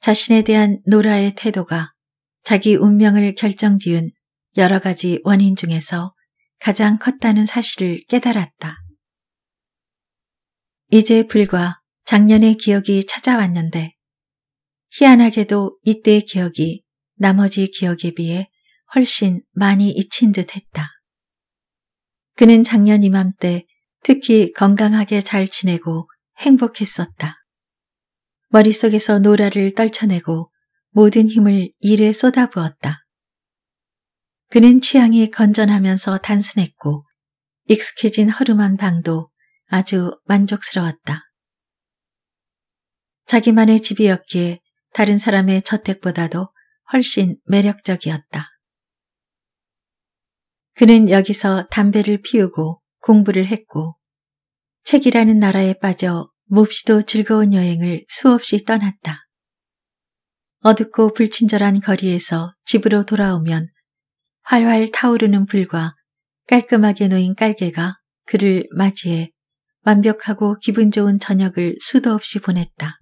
자신에 대한 노라의 태도가 자기 운명을 결정지은 여러 가지 원인 중에서 가장 컸다는 사실을 깨달았다. 이제 불과 작년의 기억이 찾아왔는데 희한하게도 이때의 기억이 나머지 기억에 비해 훨씬 많이 잊힌 듯 했다. 그는 작년 이맘때 특히 건강하게 잘 지내고 행복했었다. 머릿속에서 노라를 떨쳐내고 모든 힘을 일에 쏟아부었다. 그는 취향이 건전하면서 단순했고 익숙해진 허름한 방도 아주 만족스러웠다. 자기만의 집이었기에 다른 사람의 저택보다도 훨씬 매력적이었다. 그는 여기서 담배를 피우고 공부를 했고 책이라는 나라에 빠져 몹시도 즐거운 여행을 수없이 떠났다. 어둡고 불친절한 거리에서 집으로 돌아오면 활활 타오르는 불과 깔끔하게 놓인 깔개가 그를 맞이해 완벽하고 기분 좋은 저녁을 수도 없이 보냈다.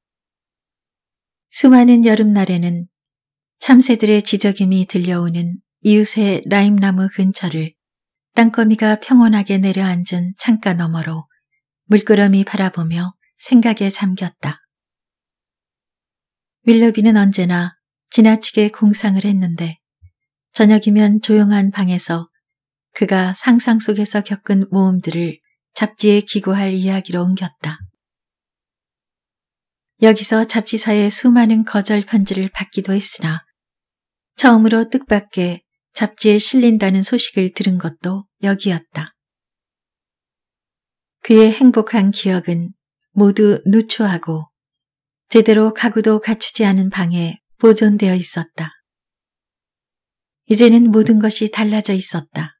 수많은 여름날에는 참새들의 지저김이 들려오는 이웃의 라임나무 근처를 땅거미가 평온하게 내려앉은 창가 너머로 물끄러미 바라보며 생각에 잠겼다. 윌러비는 언제나 지나치게 공상을 했는데 저녁이면 조용한 방에서 그가 상상 속에서 겪은 모험들을 잡지에 기고할 이야기로 옮겼다. 여기서 잡지사의 수많은 거절 편지를 받기도 했으나 처음으로 뜻밖의 잡지에 실린다는 소식을 들은 것도 여기였다. 그의 행복한 기억은 모두 누추하고 제대로 가구도 갖추지 않은 방에 보존되어 있었다. 이제는 모든 것이 달라져 있었다.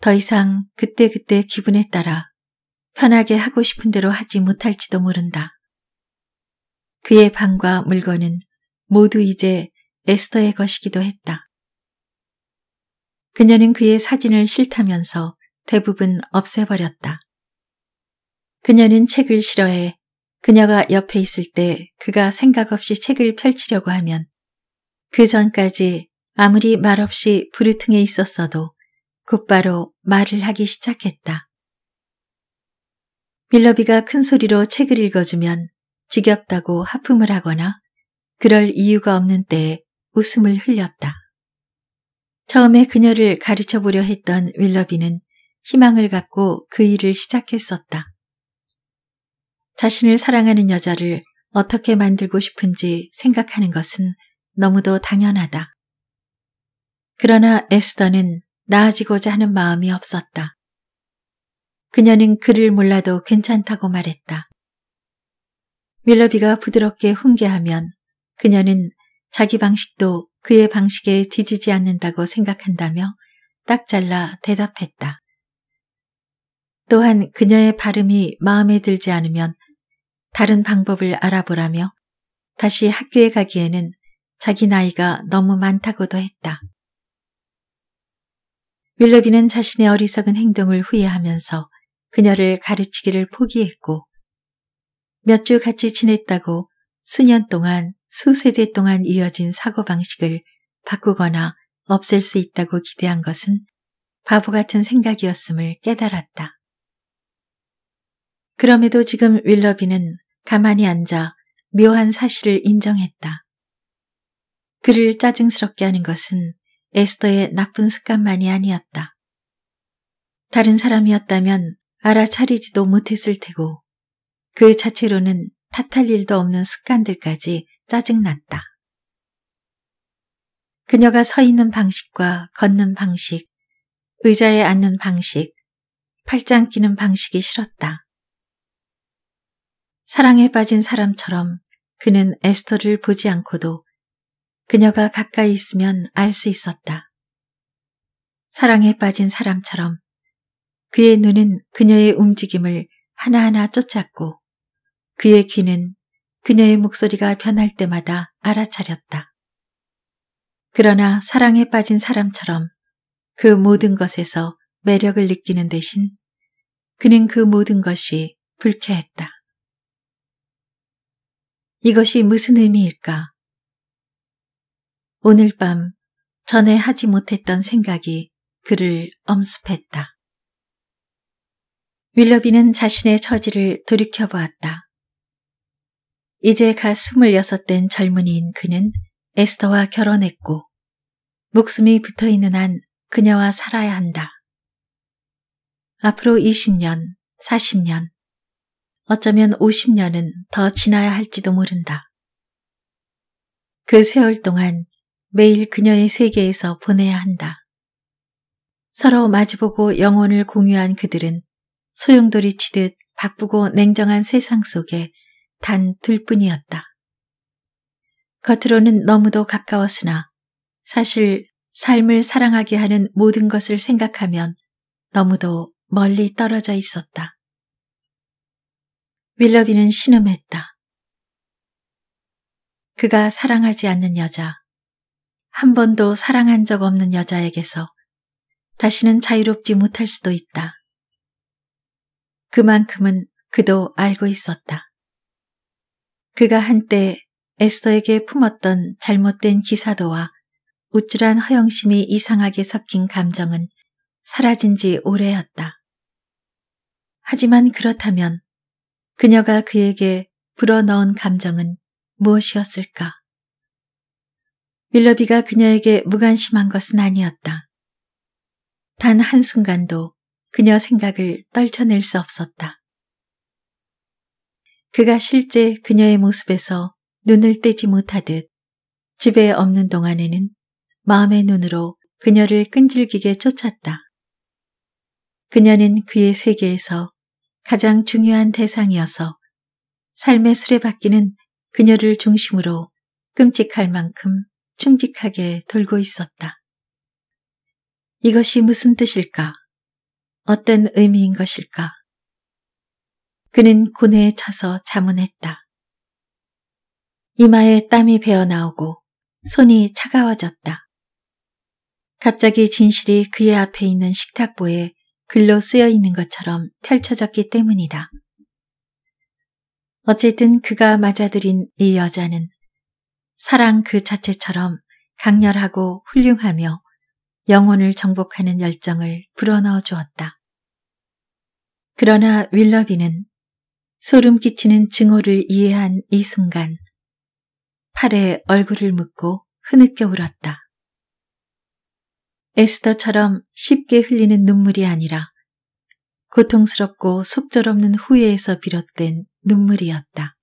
더 이상 그때그때 기분에 따라 편하게 하고 싶은 대로 하지 못할지도 모른다. 그의 방과 물건은 모두 이제 에스더의 것이기도 했다. 그녀는 그의 사진을 싫다면서 대부분 없애버렸다. 그녀는 책을 싫어해 그녀가 옆에 있을 때 그가 생각 없이 책을 펼치려고 하면 그 전까지 아무리 말없이 부르퉁에 있었어도 곧바로 말을 하기 시작했다. 밀러비가 큰 소리로 책을 읽어주면 지겹다고 하품을 하거나 그럴 이유가 없는 때에 웃음을 흘렸다. 처음에 그녀를 가르쳐 보려 했던 윌러비는 희망을 갖고 그 일을 시작했었다. 자신을 사랑하는 여자를 어떻게 만들고 싶은지 생각하는 것은 너무도 당연하다. 그러나 에스더는 나아지고자 하는 마음이 없었다. 그녀는 그를 몰라도 괜찮다고 말했다. 윌러비가 부드럽게 훈계하면 그녀는 자기 방식도 그의 방식에 뒤지지 않는다고 생각한다며 딱 잘라 대답했다. 또한 그녀의 발음이 마음에 들지 않으면 다른 방법을 알아보라며 다시 학교에 가기에는 자기 나이가 너무 많다고도 했다. 윌러비는 자신의 어리석은 행동을 후회하면서 그녀를 가르치기를 포기했고 몇 주 같이 지냈다고 수년 동안 수세대 동안 이어진 사고방식을 바꾸거나 없앨 수 있다고 기대한 것은 바보 같은 생각이었음을 깨달았다. 그럼에도 지금 윌러비는 가만히 앉아 묘한 사실을 인정했다. 그를 짜증스럽게 하는 것은 에스더의 나쁜 습관만이 아니었다. 다른 사람이었다면 알아차리지도 못했을 테고 그 자체로는 탓할 일도 없는 습관들까지 짜증났다. 그녀가 서 있는 방식과 걷는 방식, 의자에 앉는 방식, 팔짱 끼는 방식이 싫었다. 사랑에 빠진 사람처럼 그는 에스터를 보지 않고도 그녀가 가까이 있으면 알 수 있었다. 사랑에 빠진 사람처럼 그의 눈은 그녀의 움직임을 하나하나 쫓았고 그의 귀는 그녀의 목소리가 변할 때마다 알아차렸다. 그러나 사랑에 빠진 사람처럼 그 모든 것에서 매력을 느끼는 대신 그는 그 모든 것이 불쾌했다. 이것이 무슨 의미일까? 오늘 밤 전에 하지 못했던 생각이 그를 엄습했다. 윌러비는 자신의 처지를 돌이켜보았다. 이제 갓 26된 젊은이인 그는 에스터와 결혼했고 목숨이 붙어있는 한 그녀와 살아야 한다. 앞으로 20년, 40년, 어쩌면 50년은 더 지나야 할지도 모른다. 그 세월 동안 매일 그녀의 세계에서 보내야 한다. 서로 마주보고 영혼을 공유한 그들은 소용돌이 치듯 바쁘고 냉정한 세상 속에 단 둘뿐이었다. 겉으로는 너무도 가까웠으나 사실 삶을 사랑하게 하는 모든 것을 생각하면 너무도 멀리 떨어져 있었다. 윌러비는 신음했다. 그가 사랑하지 않는 여자, 한 번도 사랑한 적 없는 여자에게서 다시는 자유롭지 못할 수도 있다. 그만큼은 그도 알고 있었다. 그가 한때 에스더에게 품었던 잘못된 기사도와 우쭐한 허영심이 이상하게 섞인 감정은 사라진 지 오래였다. 하지만 그렇다면 그녀가 그에게 불어넣은 감정은 무엇이었을까? 윌러비가 그녀에게 무관심한 것은 아니었다. 단 한순간도 그녀 생각을 떨쳐낼 수 없었다. 그가 실제 그녀의 모습에서 눈을 떼지 못하듯 집에 없는 동안에는 마음의 눈으로 그녀를 끈질기게 쫓았다. 그녀는 그의 세계에서 가장 중요한 대상이어서 삶의 수레바퀴는 그녀를 중심으로 끔찍할 만큼 충직하게 돌고 있었다. 이것이 무슨 뜻일까? 어떤 의미인 것일까? 그는 고뇌에 차서 자문했다. 이마에 땀이 배어나오고 손이 차가워졌다. 갑자기 진실이 그의 앞에 있는 식탁보에 글로 쓰여 있는 것처럼 펼쳐졌기 때문이다. 어쨌든 그가 맞아들인 이 여자는 사랑 그 자체처럼 강렬하고 훌륭하며 영혼을 정복하는 열정을 불어넣어 주었다. 그러나 윌러비는 소름 끼치는 증오를 이해한 이 순간 팔에 얼굴을 묻고 흐느껴 울었다. 에스더처럼 쉽게 흘리는 눈물이 아니라 고통스럽고 속절없는 후회에서 비롯된 눈물이었다.